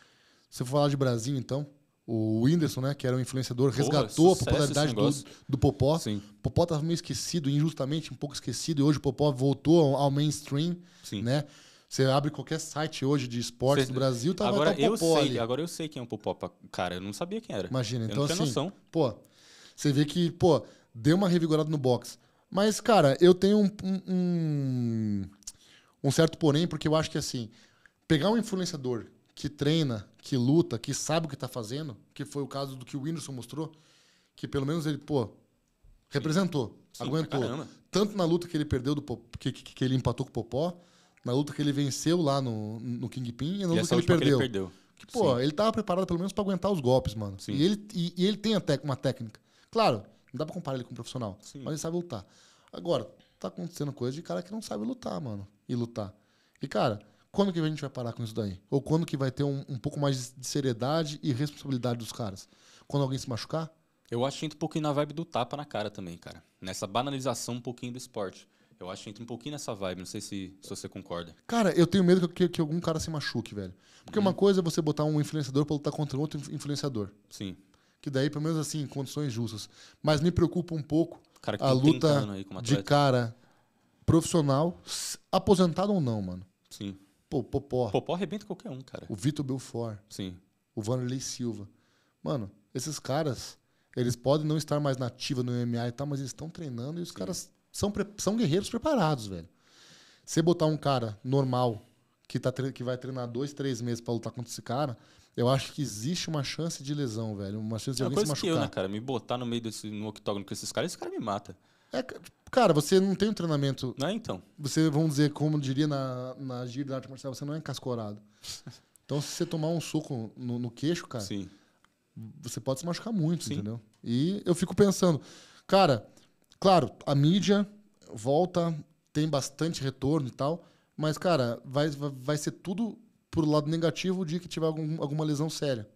Speaker 1: Se eu for falar de Brasil, então, o Whindersson, né, que era um influenciador, Porra, resgatou a popularidade do, do Popó. Sim. Popó estava meio esquecido, injustamente um pouco esquecido, e hoje o Popó voltou ao, mainstream, Sim. né? Você abre qualquer site hoje de esportes Cê... do Brasil, tá agora tá um eu sei, ali.
Speaker 2: Agora eu sei quem é o Popó, cara, eu não sabia quem era. Imagina, eu então não assim, noção.
Speaker 1: pô, você vê que, pô, deu uma revigorada no box. Mas, cara, eu tenho um, um, um certo porém, porque eu acho que assim, pegar um influenciador que treina que luta, que sabe o que está fazendo, que foi o caso do que o Whindersson mostrou, que pelo menos ele, pô, representou, Sim, aguentou. Tanto na luta que ele perdeu, do que, que, que, ele empatou com o Popó, na luta que ele venceu lá no, no Kingpin e na e que ele, perdeu, que ele perdeu. Que, pô, Sim. ele estava preparado pelo menos para aguentar os golpes, mano. Sim. E, ele, e, e ele tem uma técnica. Claro, não dá para comparar ele com um profissional, mas ele sabe lutar. Agora, tá acontecendo coisa de cara que não sabe lutar, mano, e lutar. E, cara, quando que a gente vai parar com isso daí? Ou quando que vai ter um, um pouco mais de seriedade e responsabilidade dos caras? Quando alguém se machucar?
Speaker 2: Eu acho que entra um pouquinho na vibe do tapa na cara também, cara. Nessa banalização um pouquinho do esporte. Eu acho que entra um pouquinho nessa vibe, não sei se, se você concorda.
Speaker 1: Cara, eu tenho medo que, que algum cara se machuque, velho. Porque uma uhum. coisa é você botar um influenciador pra lutar contra outro influenciador. Sim. Que daí, pelo menos assim, em condições justas. Mas me preocupa um pouco cara, a luta de cara profissional, aposentado ou não, mano. Sim. Pô, Popó. Popó arrebenta qualquer um, cara. O Vitor Belfort. Sim. O Vanderlei Silva. Mano, esses caras, eles podem não estar mais nativos no MMA e tal, mas eles estão treinando e os Sim. caras são, são guerreiros preparados, velho. Você botar um cara normal que, tá, que vai treinar dois, três meses para lutar contra esse cara, eu acho que existe uma chance de lesão, velho. Uma chance de é alguém se machucar. Que eu, né,
Speaker 2: cara? Me botar no meio desse no octógono com esses caras, esse cara me mata. É,
Speaker 1: cara, você não tem um treinamento. Não, então. Você, vamos dizer, como diria na, na gíria da arte marcial, você não é encascorado. Então, se você tomar um suco no, no queixo, cara, Sim. você pode se machucar muito, Sim. entendeu? E eu fico pensando, cara, claro, a mídia volta, tem bastante retorno e tal, mas, cara, vai, vai ser tudo pro lado negativo o dia que tiver algum, alguma lesão séria.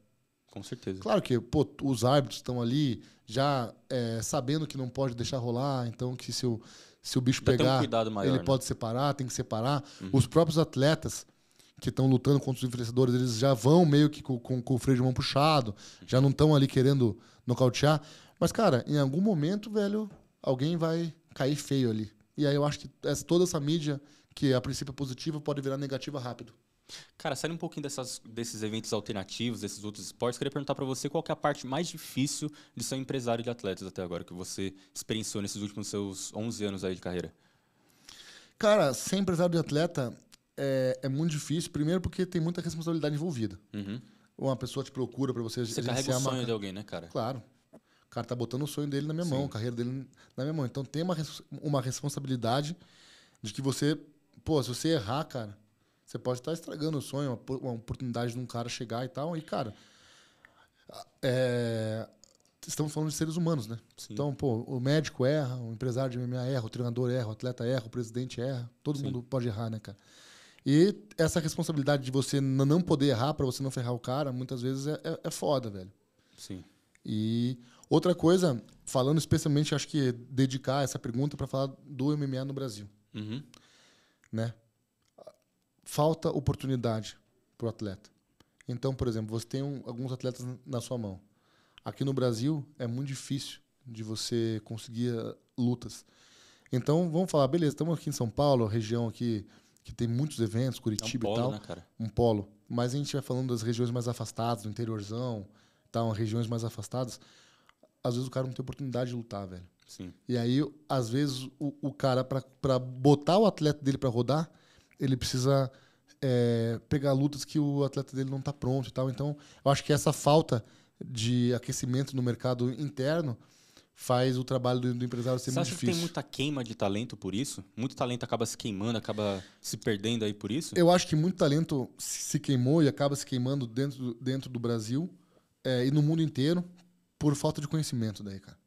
Speaker 1: Com certeza. Claro que pô, os árbitros estão ali já é, sabendo que não pode deixar rolar, então que se o, se o bicho já pegar, um maior, ele né? pode separar, tem que separar. Uhum. Os próprios atletas que estão lutando contra os influenciadores, eles já vão meio que com, com, com o freio de mão puxado, uhum. já não estão ali querendo nocautear. Mas, cara, em algum momento, velho, alguém vai cair feio ali. E aí eu acho que essa, toda essa mídia, que a princípio é positiva, pode virar negativa rápido.
Speaker 2: Cara, saindo um pouquinho dessas, desses eventos alternativos, desses outros esportes, queria perguntar para você qual é a parte mais difícil de ser um empresário de atletas até agora, que você experienciou nesses últimos seus 11 anos aí
Speaker 1: de carreira. Cara, ser empresário de atleta é, é muito difícil, primeiro porque tem muita responsabilidade envolvida. Uhum. Uma pessoa te procura para você... Você carrega o sonho de alguém, né, cara? Claro. O cara tá botando o sonho dele na minha Sim. mão, a carreira dele na minha mão. Então tem uma, uma responsabilidade de que você... Pô, se você errar, cara você pode estar estragando o sonho, uma oportunidade de um cara chegar e tal. E, cara, é, estamos falando de seres humanos, né? Sim. Então, pô, o médico erra, o empresário de MMA erra, o treinador erra, o atleta erra, o presidente erra, todo Sim. mundo pode errar, né, cara? E essa responsabilidade de você não poder errar para você não ferrar o cara, muitas vezes é, é, é, foda, velho. Sim. E outra coisa, falando especialmente, acho que dedicar essa pergunta para falar do MMA no Brasil, uhum. né? falta oportunidade para o atleta. Então, por exemplo, você tem um, alguns atletas na sua mão. Aqui no Brasil é muito difícil de você conseguir eh, lutas. Então, vamos falar, beleza, estamos aqui em São Paulo, região aqui que tem muitos eventos, Curitiba é um polo, e tal. Né, cara? Um polo. Mas a gente vai falando das regiões mais afastadas, do interiorzão, tal, regiões mais afastadas. Às vezes o cara não tem oportunidade de lutar, velho. Sim. E aí, às vezes, o, o cara, para botar o atleta dele para rodar, ele precisa é, pegar lutas que o atleta dele não está pronto e tal. Então, eu acho que essa falta de aquecimento no mercado interno faz o trabalho do, do empresário ser Você muito acha Que tem muita
Speaker 2: queima de talento por isso? Muito talento acaba se queimando, acaba se perdendo aí por isso? Eu acho que
Speaker 1: muito talento se queimou e acaba se queimando dentro, dentro do Brasil é, e no mundo inteiro por falta de conhecimento daí, cara.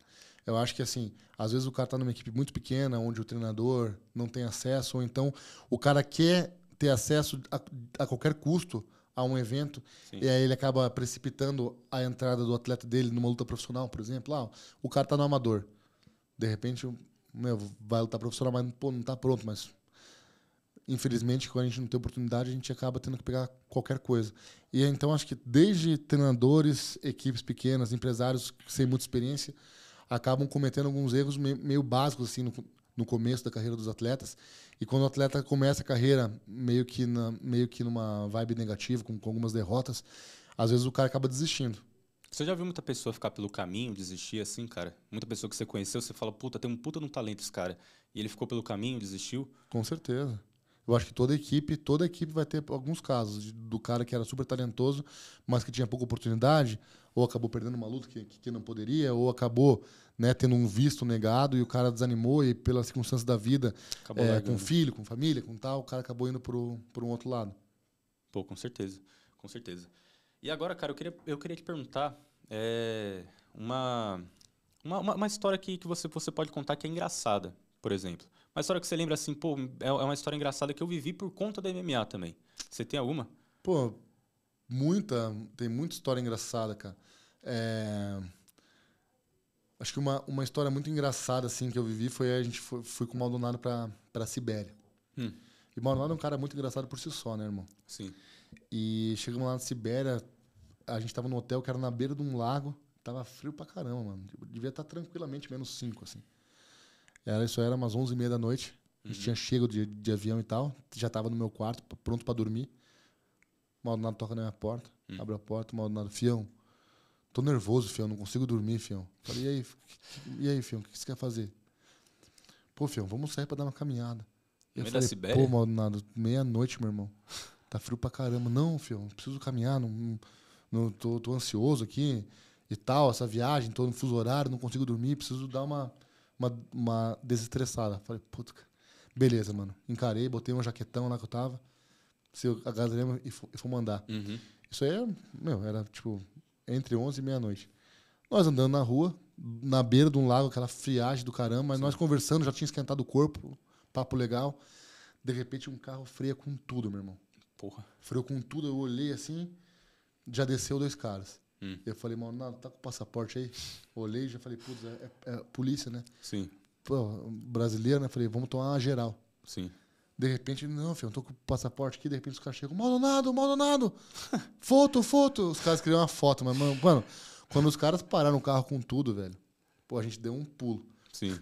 Speaker 1: Eu acho que, assim, às vezes o cara está numa equipe muito pequena, onde o treinador não tem acesso, ou então o cara quer ter acesso a, a qualquer custo a um evento, Sim. e aí ele acaba precipitando a entrada do atleta dele numa luta profissional, por exemplo. Ah, o cara está no amador. De repente, meu, vai lutar profissional, mas pô, não está pronto, mas infelizmente, quando a gente não tem oportunidade, a gente acaba tendo que pegar qualquer coisa. E então acho que desde treinadores, equipes pequenas, empresários sem muita experiência, acabam cometendo alguns erros meio básicos assim no, no começo da carreira dos atletas. E quando o atleta começa a carreira meio que, na, meio que numa vibe negativa, com, com algumas derrotas, às vezes o cara acaba desistindo.
Speaker 2: Você já viu muita pessoa ficar pelo caminho, desistir assim, cara? Muita pessoa que você conheceu, você fala, puta, tem um puta de um talento esse cara. E ele ficou pelo caminho, desistiu?
Speaker 1: Com certeza. Eu acho que toda equipe, toda equipe vai ter alguns casos de, do cara que era super talentoso, mas que tinha pouca oportunidade, ou acabou perdendo uma luta que, que não poderia, ou acabou né, tendo um visto negado e o cara desanimou e pela circunstância da vida, é, com filho, com família, com tal, o cara acabou indo para um outro lado. Pô, com certeza,
Speaker 2: com certeza. E agora, cara, eu queria, eu queria te perguntar é, uma, uma, uma, história que, que você, você pode contar que é engraçada, por exemplo. Uma história que você lembra assim, pô, é, é uma história engraçada que eu vivi por conta da MMA também. Você tem alguma?
Speaker 1: Pô, muita, tem muita história engraçada, cara. É Acho que uma, uma história muito engraçada assim que eu vivi foi a gente foi, fui com o Maldonado para para Sibéria. Hum. E o Maldonado é um cara muito engraçado por si só, né, irmão? Sim. E chegamos lá na Sibéria, a gente tava no hotel que era na beira de um lago, tava frio pra caramba, mano. Tipo, devia estar tá tranquilamente menos 5, assim. Era, isso era umas 11 e meia da noite. A gente uhum. tinha chego de, de avião e tal. Já tava no meu quarto, pronto para dormir. O Maldonado toca na minha porta, hum. abre a porta, o Maldonado, fião, Tô nervoso, fião, não consigo dormir, fião. Falei, e aí, e aí fião, o que você quer fazer? Pô, fião, vamos sair pra dar uma caminhada.
Speaker 2: E eu falei, pô,
Speaker 1: Maldonado, meia-noite, meu irmão. Tá frio pra caramba. Não, fião, preciso caminhar, não, não tô, tô ansioso aqui e tal, essa viagem, tô no fuso horário, não consigo dormir, preciso dar uma, uma, uma desestressada. Falei, puta, beleza, mano. Encarei, botei um jaquetão lá que eu tava, se eu agasalhei e fui mandar Uhum. Isso aí, é, meu, era tipo entre 11 e meia-noite. Nós andando na rua, na beira de um lago, aquela friagem do caramba, mas nós conversando, já tinha esquentado o corpo, papo legal. De repente, um carro freia com tudo, meu irmão. Porra. Freou com tudo, eu olhei assim, já desceu dois caras. Hum. Eu falei, mano, não, tá com o passaporte aí? Olhei e já falei, putz, é, é, é polícia, né? Sim. Pô, brasileiro, né? Falei, vamos tomar uma geral. Sim. De repente, não, filho, eu tô com o passaporte aqui, de repente os caras chegam, Maldonado, Maldonado, foto, foto. Os caras queriam uma foto, mas, mano, mano, quando os caras pararam o carro com tudo, velho, pô, a gente deu um pulo. Sim.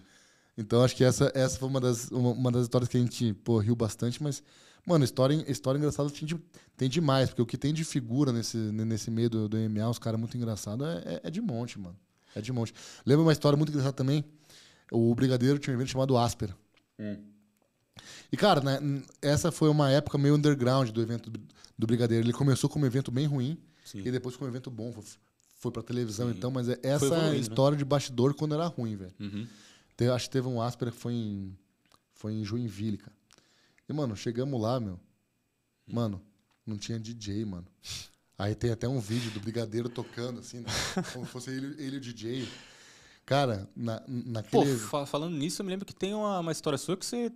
Speaker 1: Então, acho que essa, essa foi uma das, uma, uma das histórias que a gente, pô, riu bastante, mas, mano, história, história engraçada tem, de, tem demais, porque o que tem de figura nesse, nesse meio do, do MA, os caras é muito engraçados, é, é, é de monte, mano. É de monte. Lembra uma história muito engraçada também? O Brigadeiro tinha um evento chamado Áspera. Hum. E, cara, né, essa foi uma época meio underground do evento do Brigadeiro. Ele começou como um evento bem ruim Sim. e depois com um evento bom. Foi, pra televisão Sim. então, mas é essa né? história né? de bastidor quando era ruim, velho. Uhum. Acho que teve um áspera que foi em, foi em Joinville, cara. E, mano, chegamos lá, meu. Hum. Mano, não tinha DJ, mano. Aí tem até um vídeo do Brigadeiro tocando, assim, né? como fosse ele, ele o DJ. Cara, na, naquele...
Speaker 2: Pô, falando nisso, eu me lembro que tem uma, uma história sua que você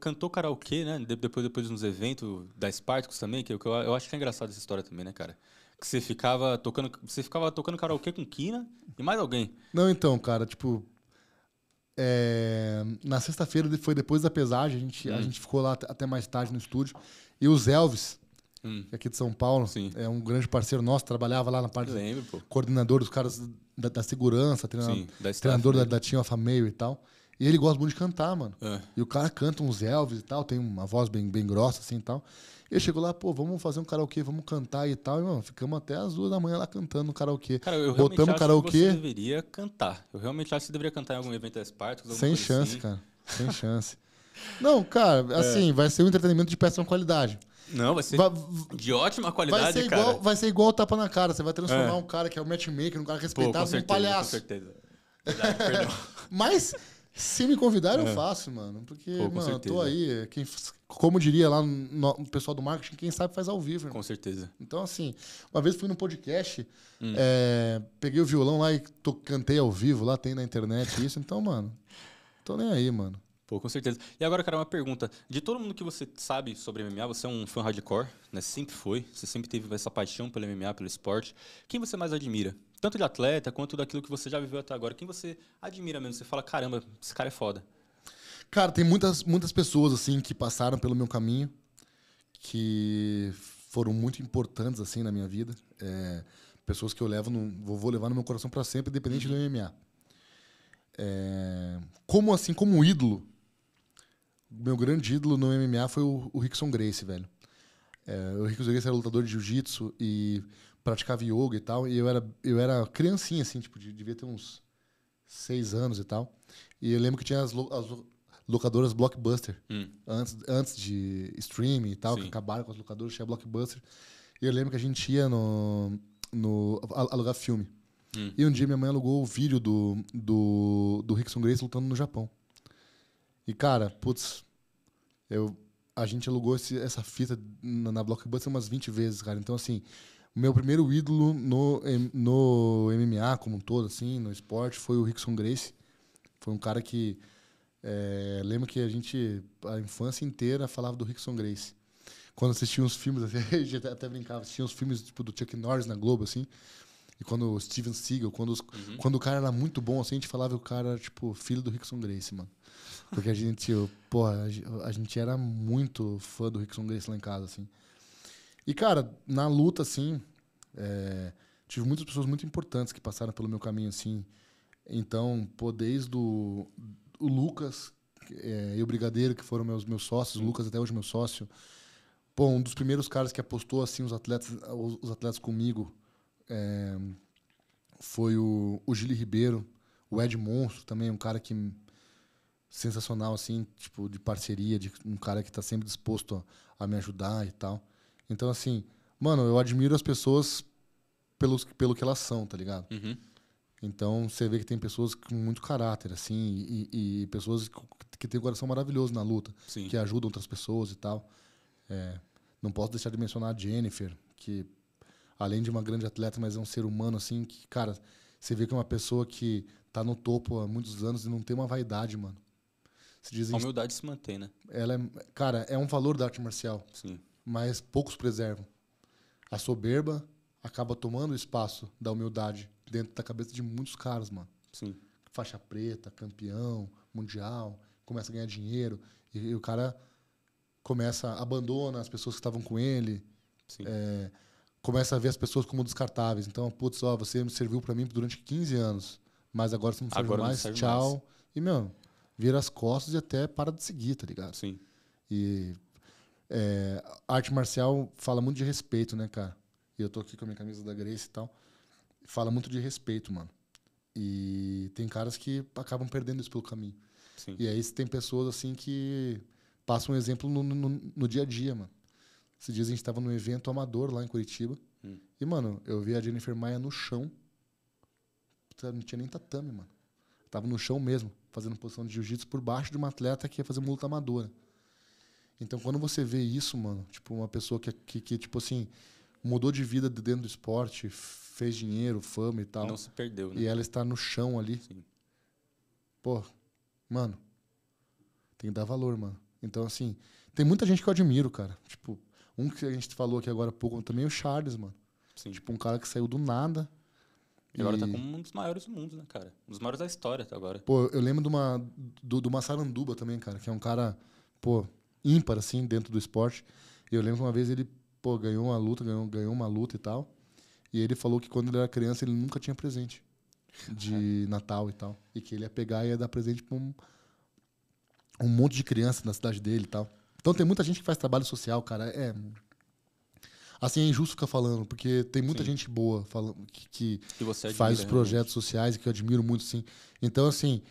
Speaker 2: cantou karaokê, né? De depois, depois nos eventos da Spartacus também, que é eu, eu acho que é engraçado essa história também, né, cara? Que você ficava tocando, você ficava tocando karaokê com Kina e mais alguém.
Speaker 1: Não, então, cara, tipo... É, na sexta-feira foi depois da pesagem, a gente, hum. a gente ficou lá até mais tarde no estúdio. E os Elvis, hum. É aqui de São Paulo, Sim. é um grande parceiro nosso, trabalhava lá na parte... lembro, pô. Coordenador dos caras da, da segurança, treinador, Sim, da Tinha treinador da, da Team of e tal. E ele gosta muito de cantar, mano. É. E o cara canta uns Elvis e tal, tem uma voz bem, bem grossa assim e tal. E chegou lá, pô, vamos fazer um karaokê, vamos cantar e tal. E, mano, ficamos até as duas da manhã lá cantando no karaokê. Cara, eu realmente Botamos acho karaokê. que você
Speaker 2: deveria cantar. Eu realmente acho que você deveria cantar em algum evento da partes. Sem assim. chance, assim. cara.
Speaker 1: Sem chance. Não, cara, é. assim, é. vai ser um entretenimento de péssima qualidade. Não, vai ser vai, de ótima qualidade, vai ser igual, cara. Vai ser igual o tapa na cara. Você vai transformar é. um cara que é um matchmaker, um cara respeitado, num palhaço. Com certeza. Verdade, Mas se me convidarem, é. eu faço, mano. Porque, Pô, mano, certeza. eu tô aí. Quem, como diria lá no, o pessoal do marketing, quem sabe faz ao vivo. Irmão. Com certeza. Então, assim, uma vez fui num podcast, hum. é, peguei o violão lá e to, cantei ao vivo, lá tem na internet isso. Então, mano, tô nem aí, mano. Pô, com certeza.
Speaker 2: E agora, cara, uma pergunta. De todo mundo que você sabe sobre MMA, você é um fã hardcore, né? Sempre foi. Você sempre teve essa paixão pelo MMA, pelo esporte. Quem você mais admira? Tanto de atleta quanto daquilo que você já viveu até agora. Quem você admira mesmo? Você fala, caramba, esse cara é foda.
Speaker 1: Cara, tem muitas, muitas pessoas, assim, que passaram pelo meu caminho, que foram muito importantes, assim, na minha vida. É, pessoas que eu levo, no, vou levar no meu coração para sempre, independente uhum. do MMA. É, como assim, como ídolo, meu grande ídolo no MMA foi o, o Rickson Grace, velho. É, o Rickson Grace era lutador de jiu-jitsu e praticava yoga e tal. E eu era, eu era criancinha, assim, tipo, de, devia ter uns seis anos e tal. E eu lembro que tinha as, lo, as locadoras Blockbuster. Hum. Antes, antes de streaming e tal, Sim. que acabaram com as locadoras, tinha Blockbuster. E eu lembro que a gente ia no, no alugar filme. Hum. E um dia minha mãe alugou o vídeo do, do, do Rickson Grace lutando no Japão. E, cara, putz, eu, a gente alugou esse, essa fita na, na Blockbuster umas 20 vezes, cara. Então, assim, meu primeiro ídolo no, no MMA como um todo, assim, no esporte, foi o Rickson Grace. Foi um cara que... É, lembro que a gente, a infância inteira, falava do Rickson Grace. Quando assistia uns filmes, a gente até brincava, assistia uns filmes tipo, do Chuck Norris na Globo, assim. E quando o Steven Seagal, quando, os, uhum. quando o cara era muito bom, assim, a gente falava que o cara era, tipo, filho do Rickson Grace, mano. Porque a gente, porra, a gente era muito fã do Rickson Grace lá em casa, assim. E, cara, na luta, assim, é, tive muitas pessoas muito importantes que passaram pelo meu caminho, assim. Então, pô, desde o, o Lucas é, e o Brigadeiro, que foram meus, meus sócios, o Lucas até hoje meu sócio, pô, um dos primeiros caras que apostou, assim, os atletas, os atletas comigo, é, foi o, o Gili Ribeiro, o Ed Monstro também, um cara que sensacional assim, tipo de parceria, de um cara que está sempre disposto a, a, me ajudar e tal. Então assim, mano, eu admiro as pessoas pelos pelo que elas são, tá ligado? Uhum. Então você vê que tem pessoas com muito caráter assim e, e, pessoas que, que têm um coração maravilhoso na luta, Sim. que ajudam outras pessoas e tal. É, não posso deixar de mencionar a Jennifer, que além de uma grande atleta, mas é um ser humano assim que, cara, você vê que é uma pessoa que tá no topo há muitos anos e não tem uma vaidade, mano. Se dizem, a humildade se mantém, né? Ela é, cara, é um valor da arte marcial. Sim. Mas poucos preservam. A soberba acaba tomando o espaço da humildade dentro da cabeça de muitos caras, mano. Sim. Faixa preta, campeão, mundial, começa a ganhar dinheiro e, e o cara começa abandona as pessoas que estavam com ele. Sim. É, começa a ver as pessoas como descartáveis. Então, putz, ó, você me serviu para mim durante 15 anos, mas agora você não serve agora mais, não serve tchau. Mais. E, meu, vira as costas e até para de seguir, tá ligado? Sim. E é, arte marcial fala muito de respeito, né, cara? E eu tô aqui com a minha camisa da Grace e tal. Fala muito de respeito, mano. E tem caras que acabam perdendo isso pelo caminho. Sim. E aí tem pessoas assim que passam um exemplo no, no, no dia a dia, mano. Esses dias a gente tava num evento amador lá em Curitiba. Hum. E, mano, eu vi a Jennifer Maia no chão. Não tinha nem tatame, mano. estava tava no chão mesmo, fazendo posição de jiu-jitsu por baixo de uma atleta que ia fazer uma luta amadora. Então, quando você vê isso, mano, tipo, uma pessoa que, que, que tipo assim, mudou de vida dentro do esporte, fez dinheiro, fama e tal. Não se perdeu, né? E ela está no chão ali. Sim. Pô, mano, tem que dar valor, mano. Então, assim, tem muita gente que eu admiro, cara. Tipo, um que a gente falou aqui agora há pouco também é o Charles, mano. Sim. Tipo, um cara que saiu do nada. E agora tá como um dos maiores
Speaker 2: do mundo, né, cara? Um dos maiores da história até agora. Pô,
Speaker 1: eu lembro de uma, do, do Massaranduba também, cara, que é um cara, pô, ímpar, assim, dentro do esporte. Eu lembro que uma vez ele, pô, ganhou uma luta, ganhou, ganhou uma luta e tal. E ele falou que quando ele era criança ele nunca tinha presente de Natal e tal. E que ele ia pegar e ia dar presente pra um, um monte de criança na cidade dele e tal. Então tem muita gente que faz trabalho social, cara. É. Assim, é injusto ficar falando, porque tem muita sim. gente boa falando que, que admira, faz os né? projetos realmente. sociais e que eu admiro muito, sim. Então, assim,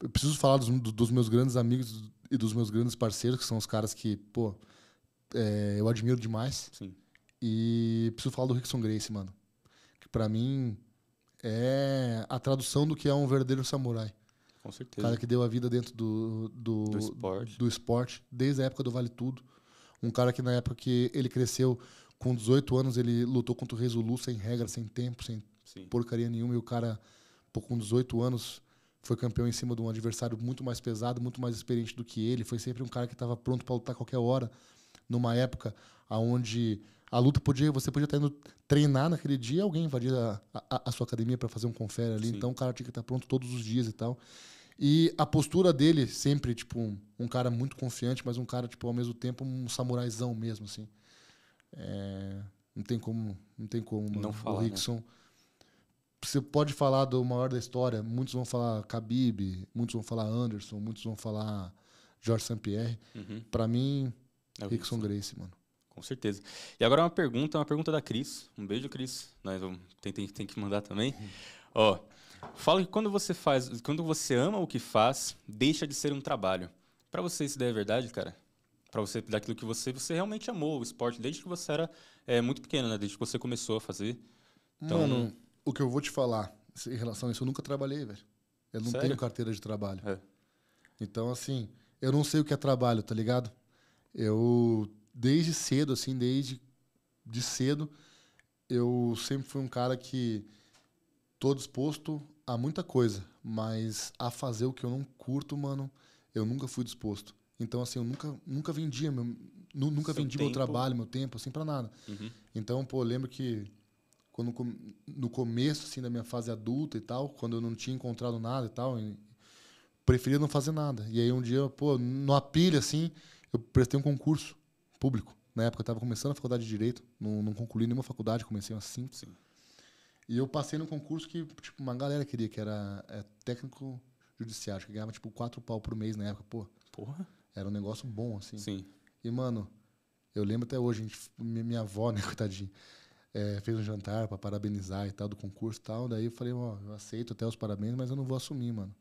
Speaker 1: eu preciso falar dos, dos, meus grandes amigos e dos meus grandes parceiros, que são os caras que, pô, é, eu admiro demais. Sim. E preciso falar do Rickson Grace, mano. Que para mim é a tradução do que é um verdadeiro samurai. Com certeza. cara que deu a vida dentro do, do, do, esporte. do esporte, desde a época do Vale Tudo. Um cara que na época que ele cresceu com 18 anos, ele lutou contra o Resolu sem regra, sem tempo, sem Sim. porcaria nenhuma. E o cara, pô, com 18 anos, foi campeão em cima de um adversário muito mais pesado, muito mais experiente do que ele. Foi sempre um cara que estava pronto para lutar qualquer hora, numa época onde a luta podia, você podia estar indo treinar naquele dia, alguém invadir a, a, a sua academia para fazer um confere ali. Sim. Então o cara tinha que estar pronto todos os dias e tal. E a postura dele, sempre, tipo, um, um, cara muito confiante, mas um cara, tipo, ao mesmo tempo, um samuraizão mesmo, assim. É, não tem como. Não tem como. Não o né? Rickson. Né? Você pode falar do maior da história. Muitos vão falar Khabib, muitos vão falar Anderson, muitos vão falar Jorge Sampierre. Pierre. Uhum. Para mim, é Rickson Grace, mano.
Speaker 2: Com certeza. E agora uma pergunta, uma pergunta da Cris. Um beijo, Cris. Nós vamos, tem, tem, tem que mandar também. Uhum. Ó, uhum. oh, Fala que quando você faz, quando você ama o que faz, deixa de ser um trabalho. Para você isso daí é verdade, cara? Para você daquilo que você você realmente amou o esporte desde que você era é, muito pequeno, né? Desde que você começou a fazer.
Speaker 1: Então, Mano, não... o que eu vou te falar em relação a isso, eu nunca trabalhei, velho. Eu não Sério? tenho carteira de trabalho. É. Então, assim, eu não sei o que é trabalho, tá ligado? Eu, desde cedo, assim, desde de cedo, eu sempre fui um cara que tô disposto a muita coisa, mas a fazer o que eu não curto, mano, eu nunca fui disposto. Então, assim, eu nunca, nunca vendia meu, nu, nunca Seu vendi tempo. meu trabalho, meu tempo, assim, para nada. Uhum. Então, pô, eu lembro que quando, no começo, assim, da minha fase adulta e tal, quando eu não tinha encontrado nada e tal, preferia não fazer nada. E aí, um dia, pô, numa pilha, assim, eu prestei um concurso público. Na época, eu estava começando a faculdade de Direito, não, não concluí nenhuma faculdade, comecei assim, Sim. E eu passei num concurso que tipo, uma galera queria, que era é, técnico judiciário, que ganhava tipo quatro pau por mês na época. Pô, Porra. Era um negócio bom, assim. Sim. E, mano, eu lembro até hoje, gente, minha avó, né, coitadinha, é, fez um jantar para parabenizar e tal, do concurso e tal. Daí eu falei, ó, eu aceito até os parabéns, mas eu não vou assumir, mano.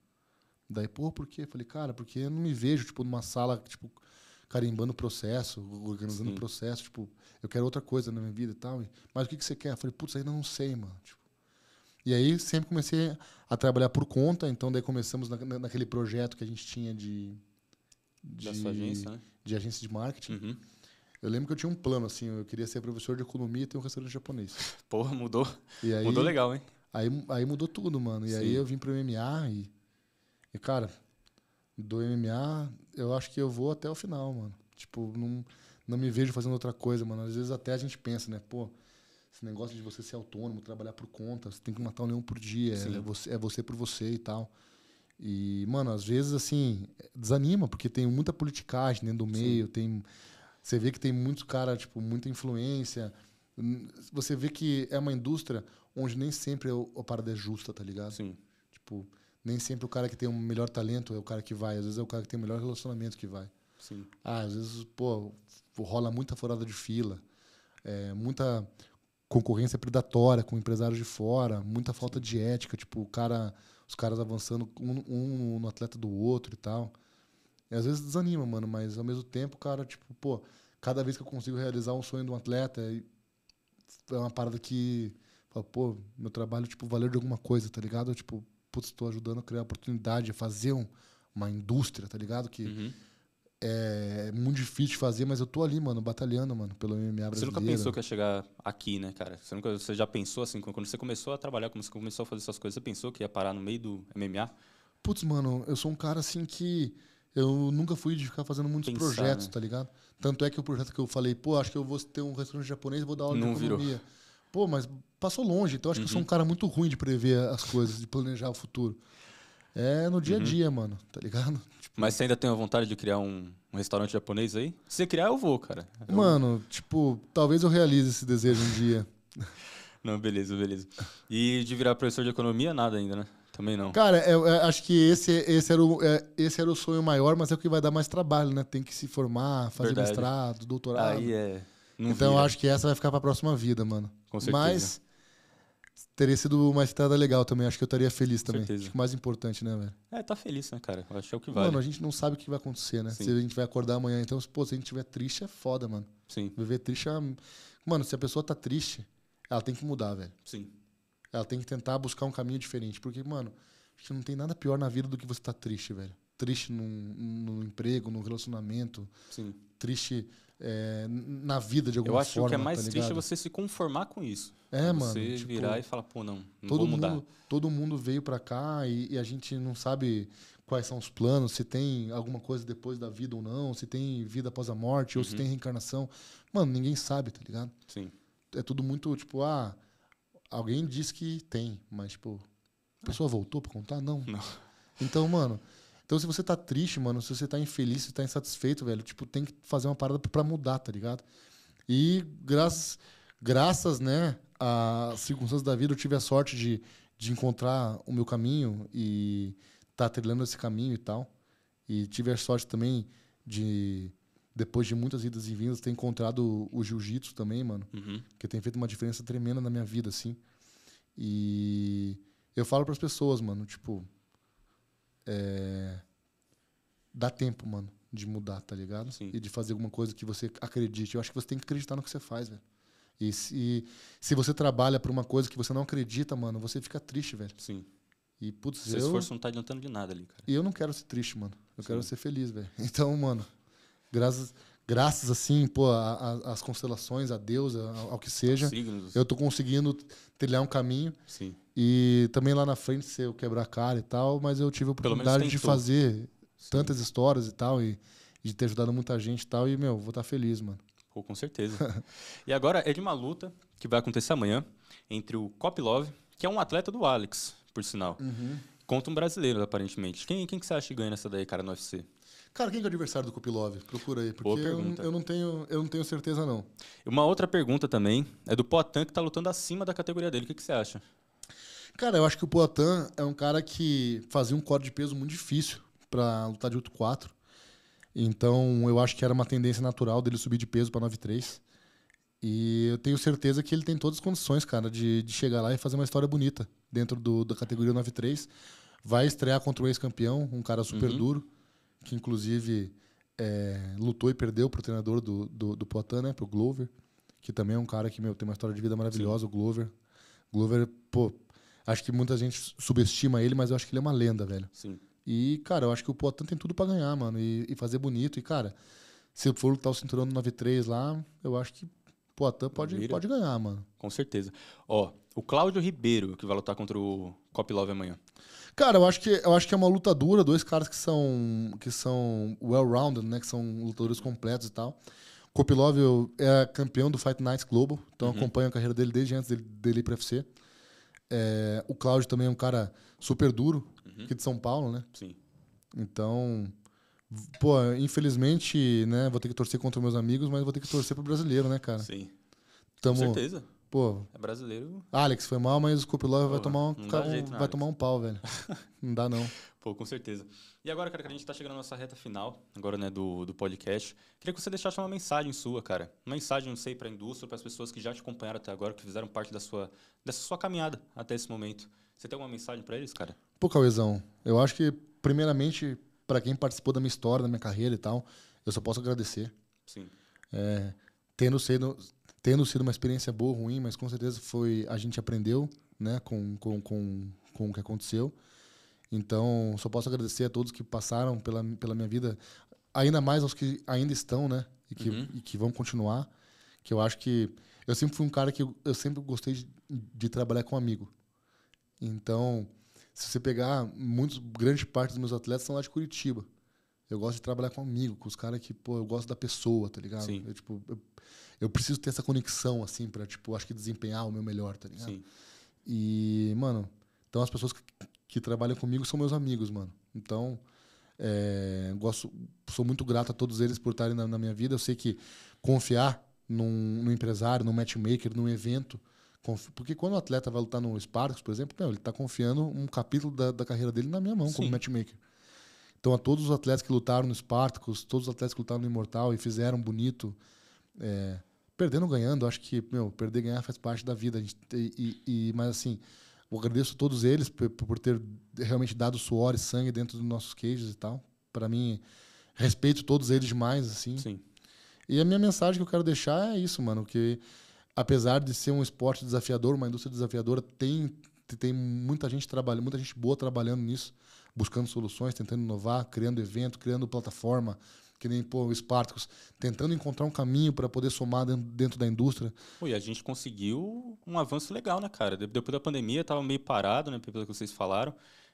Speaker 1: Daí, pô, por quê? falei, cara, porque eu não me vejo, tipo, numa sala, tipo, carimbando o processo, organizando o processo, tipo, eu quero outra coisa na minha vida e tal. Mas o que, que você quer? Eu falei, putz, ainda não sei, mano. Tipo, e aí sempre comecei a trabalhar por conta, então daí começamos na, naquele projeto que a gente tinha de. de da sua agência, né? De agência de marketing. Uhum. Eu lembro que eu tinha um plano, assim, eu queria ser professor de economia e ter um restaurante japonês. Porra, mudou. Aí, mudou legal, hein? Aí, aí mudou tudo, mano. E Sim. aí eu vim pro MMA e, e, cara, do MMA, eu acho que eu vou até o final, mano. Tipo, não, não me vejo fazendo outra coisa, mano. Às vezes até a gente pensa, né? Pô, esse negócio de você ser autônomo, trabalhar por conta, você tem que matar um leão por dia, é você, é você por você e tal. E, mano, às vezes, assim, desanima, porque tem muita politicagem dentro do meio, Sim. tem... Você vê que tem muitos caras, tipo, muita influência. Você vê que é uma indústria onde nem sempre a parada é justa, tá ligado? Sim. Tipo, nem sempre o cara que tem o melhor talento é o cara que vai, às vezes é o cara que tem o melhor relacionamento que vai. Sim. Ah, às vezes, pô, rola muita furada de fila, é, muita concorrência predatória com empresários de fora, muita falta de ética, tipo, o cara, os caras avançando um, um no atleta do outro e tal. E às vezes desanima, mano, mas ao mesmo tempo, cara, tipo, pô, cada vez que eu consigo realizar um sonho de um atleta, é uma parada que, pô, meu trabalho, tipo, valeu de alguma coisa, tá ligado? tipo, putz, estou ajudando a criar oportunidade, a fazer um, uma indústria, tá ligado? Que uhum. é, é muito difícil de fazer, mas eu tô ali, mano, batalhando, mano, pelo MMA brasileiro. Você nunca pensou que ia
Speaker 2: chegar aqui, né, cara? Você, nunca, você já pensou assim, quando você começou a trabalhar, quando você começou a fazer essas coisas, você pensou que ia parar no meio do MMA?
Speaker 1: Putz, mano, eu sou um cara assim que eu nunca fui de ficar fazendo muitos Pensar, projetos, né? tá ligado? Tanto é que o projeto que eu falei, pô, acho que eu vou ter um restaurante japonês e vou dar aula Não de economia. Virou pô, mas passou longe, então acho uhum. que eu sou um uhum. cara muito ruim de prever as coisas, de planejar o futuro. É no dia a uhum. dia, uhum. mano, tá ligado?
Speaker 2: Tipo, mas você ainda tem a vontade de criar um, um, restaurante japonês aí? Se você criar, eu vou, cara.
Speaker 1: Eu... Mano, tipo, talvez eu realize esse desejo um dia.
Speaker 2: não, beleza, beleza. E de virar professor de economia, nada ainda, né? Também
Speaker 1: não. Cara, eu, é, eu é, acho que esse, esse, era o, é, esse era o sonho maior, mas é o que vai dar mais trabalho, né? Tem que se formar, fazer Verdade. mestrado, doutorado. Aí é não então vira. eu acho que essa vai ficar para a próxima vida, mano. Com certeza. Mas teria sido uma estrada legal também. Acho que eu estaria feliz também. Acho que o mais importante, né, velho?
Speaker 2: É, tá feliz, né, cara? Acho que é o que vale. Mano, a
Speaker 1: gente não sabe o que vai acontecer, né? Sim. Se a gente vai acordar amanhã. Então, pô, se a gente tiver triste, é foda, mano. Sim. Viver triste é. Mano, se a pessoa tá triste, ela tem que mudar, velho. Sim. Ela tem que tentar buscar um caminho diferente. Porque, mano, acho que não tem nada pior na vida do que você tá triste, velho. Triste num, num emprego, num relacionamento. Sim. Triste é, na vida de alguma forma. Eu acho forma, que é tá mais tá triste é você
Speaker 2: se conformar com isso. É, você mano. Você tipo, virar e falar, pô, não, não todo vou mudar. Mundo,
Speaker 1: todo mundo veio para cá e, e a gente não sabe quais são os planos, se tem alguma coisa depois da vida ou não, se tem vida após a morte, uhum. ou se uhum. tem reencarnação. Mano, ninguém sabe, tá ligado? Sim. É tudo muito, tipo, ah, alguém disse que tem, mas, tipo, a ah. pessoa voltou pra contar? Não. Não. Então, mano, então, se você tá triste, mano, se você tá infeliz, se tá insatisfeito, velho, tipo, tem que fazer uma parada para mudar, tá ligado? E graças, graças, né, às circunstâncias da vida, eu tive a sorte de, de encontrar o meu caminho e tá trilhando esse caminho e tal. E tive a sorte também de, depois de muitas idas e vindas, ter encontrado o, o jiu-jitsu também, mano. Uhum. Que tem feito uma diferença tremenda na minha vida, assim. E eu falo para as pessoas, mano, tipo, é, dá tempo, mano, de mudar, tá ligado? Sim. E de fazer alguma coisa que você acredite. Eu acho que você tem que acreditar no que você faz, velho. E se, se você trabalha por uma coisa que você não acredita, mano, você fica triste, velho. Sim. E, putz, Seu eu... esforço não tá adiantando de nada ali, cara. E eu não quero ser triste, mano. Eu Sim. quero ser feliz, velho. Então, mano, graças, graças assim, pô, às constelações, a Deus, ao, ao que seja, Signos. eu tô conseguindo trilhar um caminho. Sim. E também lá na frente se eu quebrar a cara e tal, mas eu tive a oportunidade de fazer Sim. tantas histórias e tal, e de ter ajudado muita gente e tal, e, meu, vou estar tá feliz, mano. Pô, com certeza.
Speaker 2: e agora é de uma luta que vai acontecer amanhã entre o Kopilov, que é um atleta do Alex, por sinal, uhum. contra um brasileiro, aparentemente. Quem, quem que você acha que ganha nessa daí, cara, no UFC? Cara, quem é o adversário do Kopilov? Procura aí, porque eu, eu,
Speaker 1: não tenho, eu não tenho certeza, não.
Speaker 2: Uma outra pergunta também é do Poitin, que está lutando acima da categoria dele. O que, que você acha?
Speaker 1: Cara, eu acho que o Poatan é um cara que fazia um corte de peso muito difícil para lutar de 8-4. Então, eu acho que era uma tendência natural dele subir de peso para 9-3. E eu tenho certeza que ele tem todas as condições, cara, de, de chegar lá e fazer uma história bonita dentro do, da categoria 9-3. Vai estrear contra o ex-campeão, um cara super uhum. duro, que inclusive é, lutou e perdeu pro treinador do, do, do né? Pro Glover, que também é um cara que meu, tem uma história de vida maravilhosa, Sim. o Glover. Glover, pô, Acho que muita gente subestima ele, mas eu acho que ele é uma lenda, velho. Sim. E, cara, eu acho que o Poitin tem tudo para ganhar, mano, e, e, fazer bonito. E, cara, se for lutar o cinturão no 9-3 lá, eu acho que Poitin pode, pode ganhar, mano.
Speaker 2: Com certeza. Ó, o Cláudio Ribeiro, que vai lutar contra o Kopilov amanhã.
Speaker 1: Cara, eu acho que, eu acho que é uma luta dura, dois caras que são, que são well-rounded, né? Que são lutadores completos e tal. Kopilov é, é campeão do Fight Nights Globo, então uhum. acompanho a carreira dele desde antes dele, dele ir pra UFC. É, o Cláudio também é um cara super duro, uhum. aqui de São Paulo, né? Sim. Então, pô, infelizmente, né, vou ter que torcer contra meus amigos, mas vou ter que torcer pro brasileiro, né, cara? Sim. Tamo, Com certeza. Pô. É brasileiro. Alex, foi mal, mas o Copilov né, vai tomar um, um jeito, vai tomar um pau, velho. não dá não.
Speaker 2: Pô, com certeza. E agora, cara, que a gente está chegando na nossa reta final, agora, né, do, do podcast. Queria que você deixasse uma mensagem sua, cara. Uma mensagem, não sei, para a indústria, para as pessoas que já te acompanharam até agora, que fizeram parte da sua, dessa sua caminhada até esse momento. Você tem alguma mensagem para eles, cara?
Speaker 1: Pô, Cauezão, eu acho que, primeiramente, para quem participou da minha história, da minha carreira e tal, eu só posso agradecer. Sim. É, tendo sido tendo sido uma experiência boa ou ruim, mas com certeza foi a gente aprendeu, né, com com, com, com o que aconteceu. Então, só posso agradecer a todos que passaram pela, pela minha vida, ainda mais aos que ainda estão, né? E que, uhum. e que vão continuar. Que eu acho que. Eu sempre fui um cara que eu, eu sempre gostei de, de, trabalhar com amigo. Então, se você pegar, muitos, grande parte dos meus atletas são lá de Curitiba. Eu gosto de trabalhar com amigo, com os caras que, pô, eu gosto da pessoa, tá ligado? Sim. Eu, tipo, eu, eu preciso ter essa conexão, assim, pra, tipo, acho que desempenhar o meu melhor, tá ligado? Sim. E, mano, então as pessoas que, que trabalham comigo são meus amigos, mano. Então, é, gosto, sou muito grato a todos eles por estarem na, na minha vida. Eu sei que confiar num, num, empresário, num matchmaker, num evento. Porque quando o atleta vai lutar no Sparks, por exemplo, meu, ele está confiando um capítulo da, da, carreira dele na minha mão, Sim. como matchmaker. Então, a todos os atletas que lutaram no Spartacus, todos os atletas que lutaram no Imortal e fizeram bonito, é, perdendo ganhando, acho que, meu, perder e ganhar faz parte da vida. Gente, e, e, mas, assim, agradeço a todos eles por, por ter realmente dado suor e sangue dentro dos nossos queijos e tal. Para mim, respeito todos eles demais, assim. Sim. E a minha mensagem que eu quero deixar é isso, mano, que apesar de ser um esporte desafiador, uma indústria desafiadora, tem tem muita gente trabalhando, muita gente boa trabalhando nisso, buscando soluções, tentando inovar, criando evento, criando plataforma, que nem pô, o Spartacus, tentando encontrar um caminho para poder somar dentro, da indústria.
Speaker 2: Pô, e a gente conseguiu um avanço legal, né, cara? Depois da pandemia, tava meio parado, né, pelo que vocês falaram.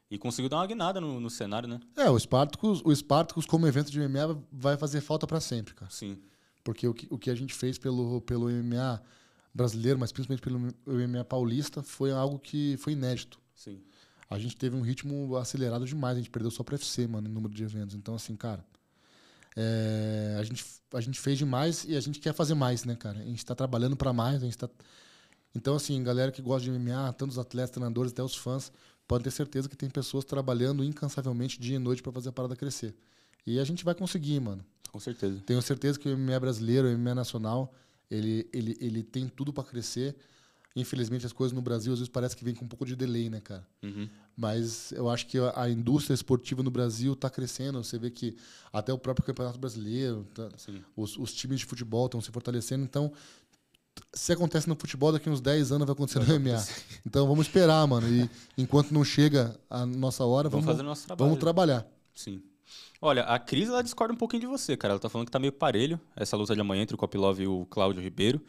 Speaker 2: E conseguiu dar uma guinada no, no, cenário, né?
Speaker 1: É, o Spartacus, o Spartacus, como evento de MMA, vai fazer falta para sempre, cara. Sim. Porque o que, o que a gente fez pelo, pelo MMA brasileiro, mas principalmente pelo MMA paulista, foi algo que foi inédito. Sim. A gente teve um ritmo acelerado demais, a gente perdeu só para UFC, mano, no número de eventos. Então, assim, cara, é, a, gente, a gente fez demais e a gente quer fazer mais, né, cara? A gente está trabalhando para mais, a gente tá... Então, assim, galera que gosta de MMA, tanto os atletas, treinadores, até os fãs, podem ter certeza que tem pessoas trabalhando incansavelmente dia e noite para fazer a parada crescer. E a gente vai conseguir, mano. Com certeza. Tenho certeza que o MMA brasileiro, o MMA nacional, ele, ele, ele tem tudo para crescer. Infelizmente, as coisas no Brasil às vezes parece que vem com um pouco de delay, né, cara? Uhum. Mas eu acho que a indústria esportiva no Brasil está crescendo. Você vê que até o próprio Campeonato Brasileiro, tá, os, os, times de futebol estão se fortalecendo. Então, se acontece no futebol, daqui uns 10 anos vai acontecer vai no MMA. Então, vamos esperar, mano. E enquanto não chega a nossa hora, vamos, vamos fazer nosso trabalho. Vamos trabalhar. Sim.
Speaker 2: Olha, a Cris ela discorda um pouquinho de você, cara. Ela tá falando que tá meio parelho essa luta de amanhã entre o Kopilov e o Cláudio Ribeiro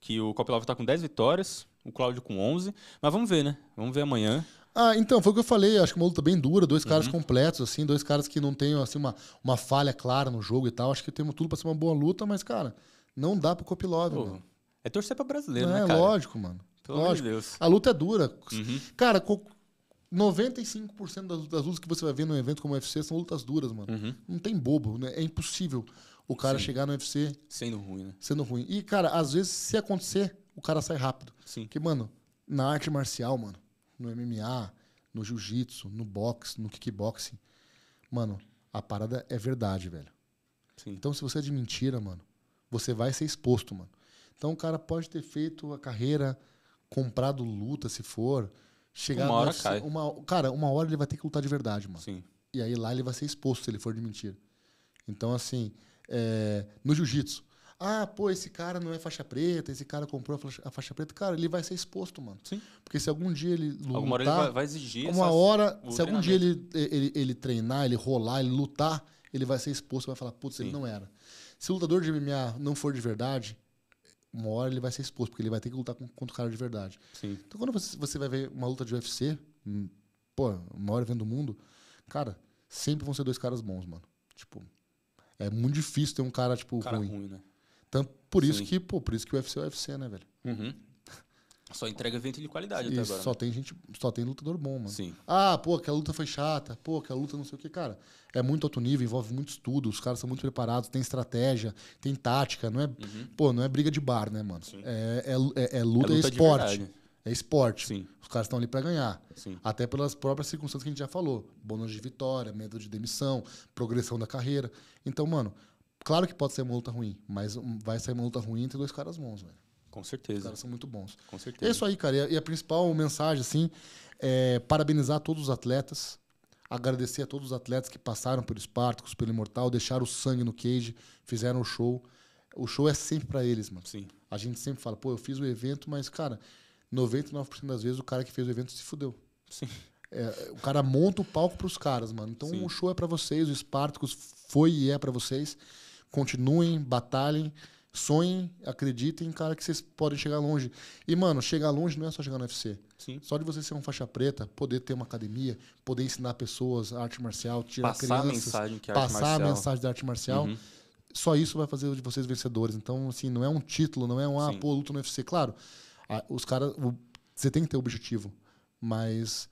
Speaker 2: que o Kopilov está com 10 vitórias, o Cláudio com 11. Mas vamos ver, né? Vamos ver amanhã.
Speaker 1: Ah, então, foi o que eu falei. Acho que uma luta tá bem dura, dois caras uhum. completos, assim, dois caras que não tenham assim, uma, uma falha clara no jogo e tal. Acho que temos tudo para ser uma boa luta, mas, cara, não dá pro Kopilov, né? É torcer pra brasileiro, né, É, lógico, mano. Pelo lógico. De Deus. A luta é dura. Uhum. Cara, 95% das, das lutas que você vai ver num evento como o UFC são lutas duras, mano. Uhum. Não tem bobo, né? É impossível o cara Sim. chegar no UFC.
Speaker 2: Sendo ruim, né?
Speaker 1: Sendo ruim. E, cara, às vezes, se acontecer, o cara sai rápido. Sim. Porque, mano, na arte marcial, mano, no MMA, no jiu-jitsu, no boxe, no kickboxing, mano, a parada é verdade, velho. Sim. Então, se você é de mentira, mano, você vai ser exposto, mano. Então, o cara pode ter feito a carreira, comprado luta, se for, chegar uma hora UFC, cai. Uma, cara, uma hora ele vai ter que lutar de verdade, mano. Sim. E aí lá ele vai ser exposto se ele for de mentira. Então, assim, é, no jiu-jitsu. Ah, pô, esse cara não é faixa preta, esse cara comprou a faixa, preta. Cara, ele vai ser exposto, mano. Sim. Porque se algum dia ele lutar... Alguma hora ele vai, exigir... Uma hora, se algum dia ele, ele, ele treinar, ele rolar, ele lutar, ele vai ser exposto, vai falar, putz, ele não era. Se o lutador de MMA não for de verdade, uma hora ele vai ser exposto, porque ele vai ter que lutar contra o cara de verdade. Sim. Então quando você, você vai ver uma luta de UFC, hum, pô, uma hora vendo o mundo, cara, sempre vão ser dois caras bons, mano. Tipo, é muito difícil ter um cara, tipo, cara ruim. ruim né? Então, por Sim. isso que, pô, por isso que o UFC é o UFC, né, velho?
Speaker 2: Uhum. Só entrega evento de qualidade isso, até agora. Só né? tem
Speaker 1: gente, só tem lutador bom, mano. Sim. Ah, pô, aquela luta foi chata, pô, aquela luta não sei o que, cara. É muito alto nível, envolve muito estudo, os caras são muito preparados, tem estratégia, tem tática, não é, uhum. pô, não é briga de bar, né, mano? É, é, é, é, luta, é luta esporte. É esporte. Sim. Os caras estão ali para ganhar. Sim. Até pelas próprias circunstâncias que a gente já falou. Bônus de vitória, medo de demissão, progressão da carreira. Então, mano, claro que pode ser uma luta ruim, mas vai ser uma luta ruim entre dois caras bons, velho.
Speaker 2: Com certeza. Os caras são muito bons.
Speaker 1: Com certeza. É isso aí, cara. E a principal mensagem, assim, é parabenizar todos os atletas, agradecer a todos os atletas que passaram pelo Spartacus, pelo Imortal, deixaram o sangue no cage, fizeram o show. O show é sempre para eles, mano. Sim. A gente sempre fala, pô, eu fiz o evento, mas, cara, 99% das vezes o cara que fez o evento se fudeu. Sim. É, o cara monta o palco para os caras, mano. Então Sim. o show é para vocês, o Spartacus foi e é para vocês. Continuem, batalhem, sonhem, acreditem, cara, que vocês podem chegar longe. E, mano, chegar longe não é só chegar no UFC. Sim. Só de você ser um faixa preta, poder ter uma academia, poder ensinar pessoas arte marcial, tirar passar crianças, a mensagem que é passar marcial. a mensagem da arte marcial. Uhum. Só isso vai fazer de vocês vencedores. Então, assim, não é um título, não é um ah, pô, luto no UFC. Claro, os caras. Você tem que ter objetivo, mas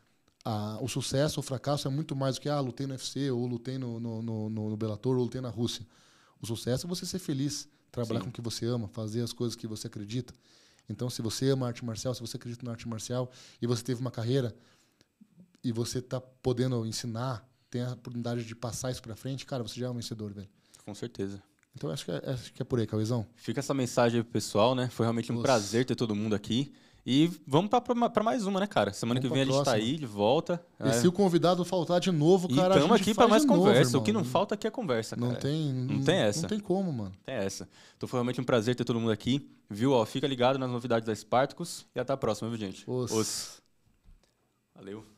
Speaker 1: o sucesso ou fracasso é muito mais do que ah, lutei no UFC, ou lutei no, no, no, no Bellator, ou lutei na Rússia. O sucesso é você ser feliz, trabalhar Sim. com o que você ama, fazer as coisas que você acredita. Então, se você ama arte marcial, se você acredita na arte marcial e você teve uma carreira e você está podendo ensinar, tem a oportunidade de passar isso para frente, cara, você já é um vencedor, velho. Com certeza. Então acho que, é, acho que é por aí, Cauizão.
Speaker 2: Fica essa mensagem aí pro pessoal, né? Foi realmente um Nossa. prazer ter todo mundo aqui. E vamos para mais uma, né, cara? Semana vamos que vem a gente tá próxima. tá aí, de volta. E é. se o
Speaker 1: convidado faltar de novo, cara, e estamos aqui para mais conversa. Novo, o que não falta aqui é conversa, cara. Não tem, não, não tem essa. Não tem como, mano.
Speaker 2: Tem essa. Então foi realmente um prazer ter todo mundo aqui. Viu? Ó, fica ligado nas novidades da Spartacus e até a próxima, viu, gente? Os. Os. Valeu.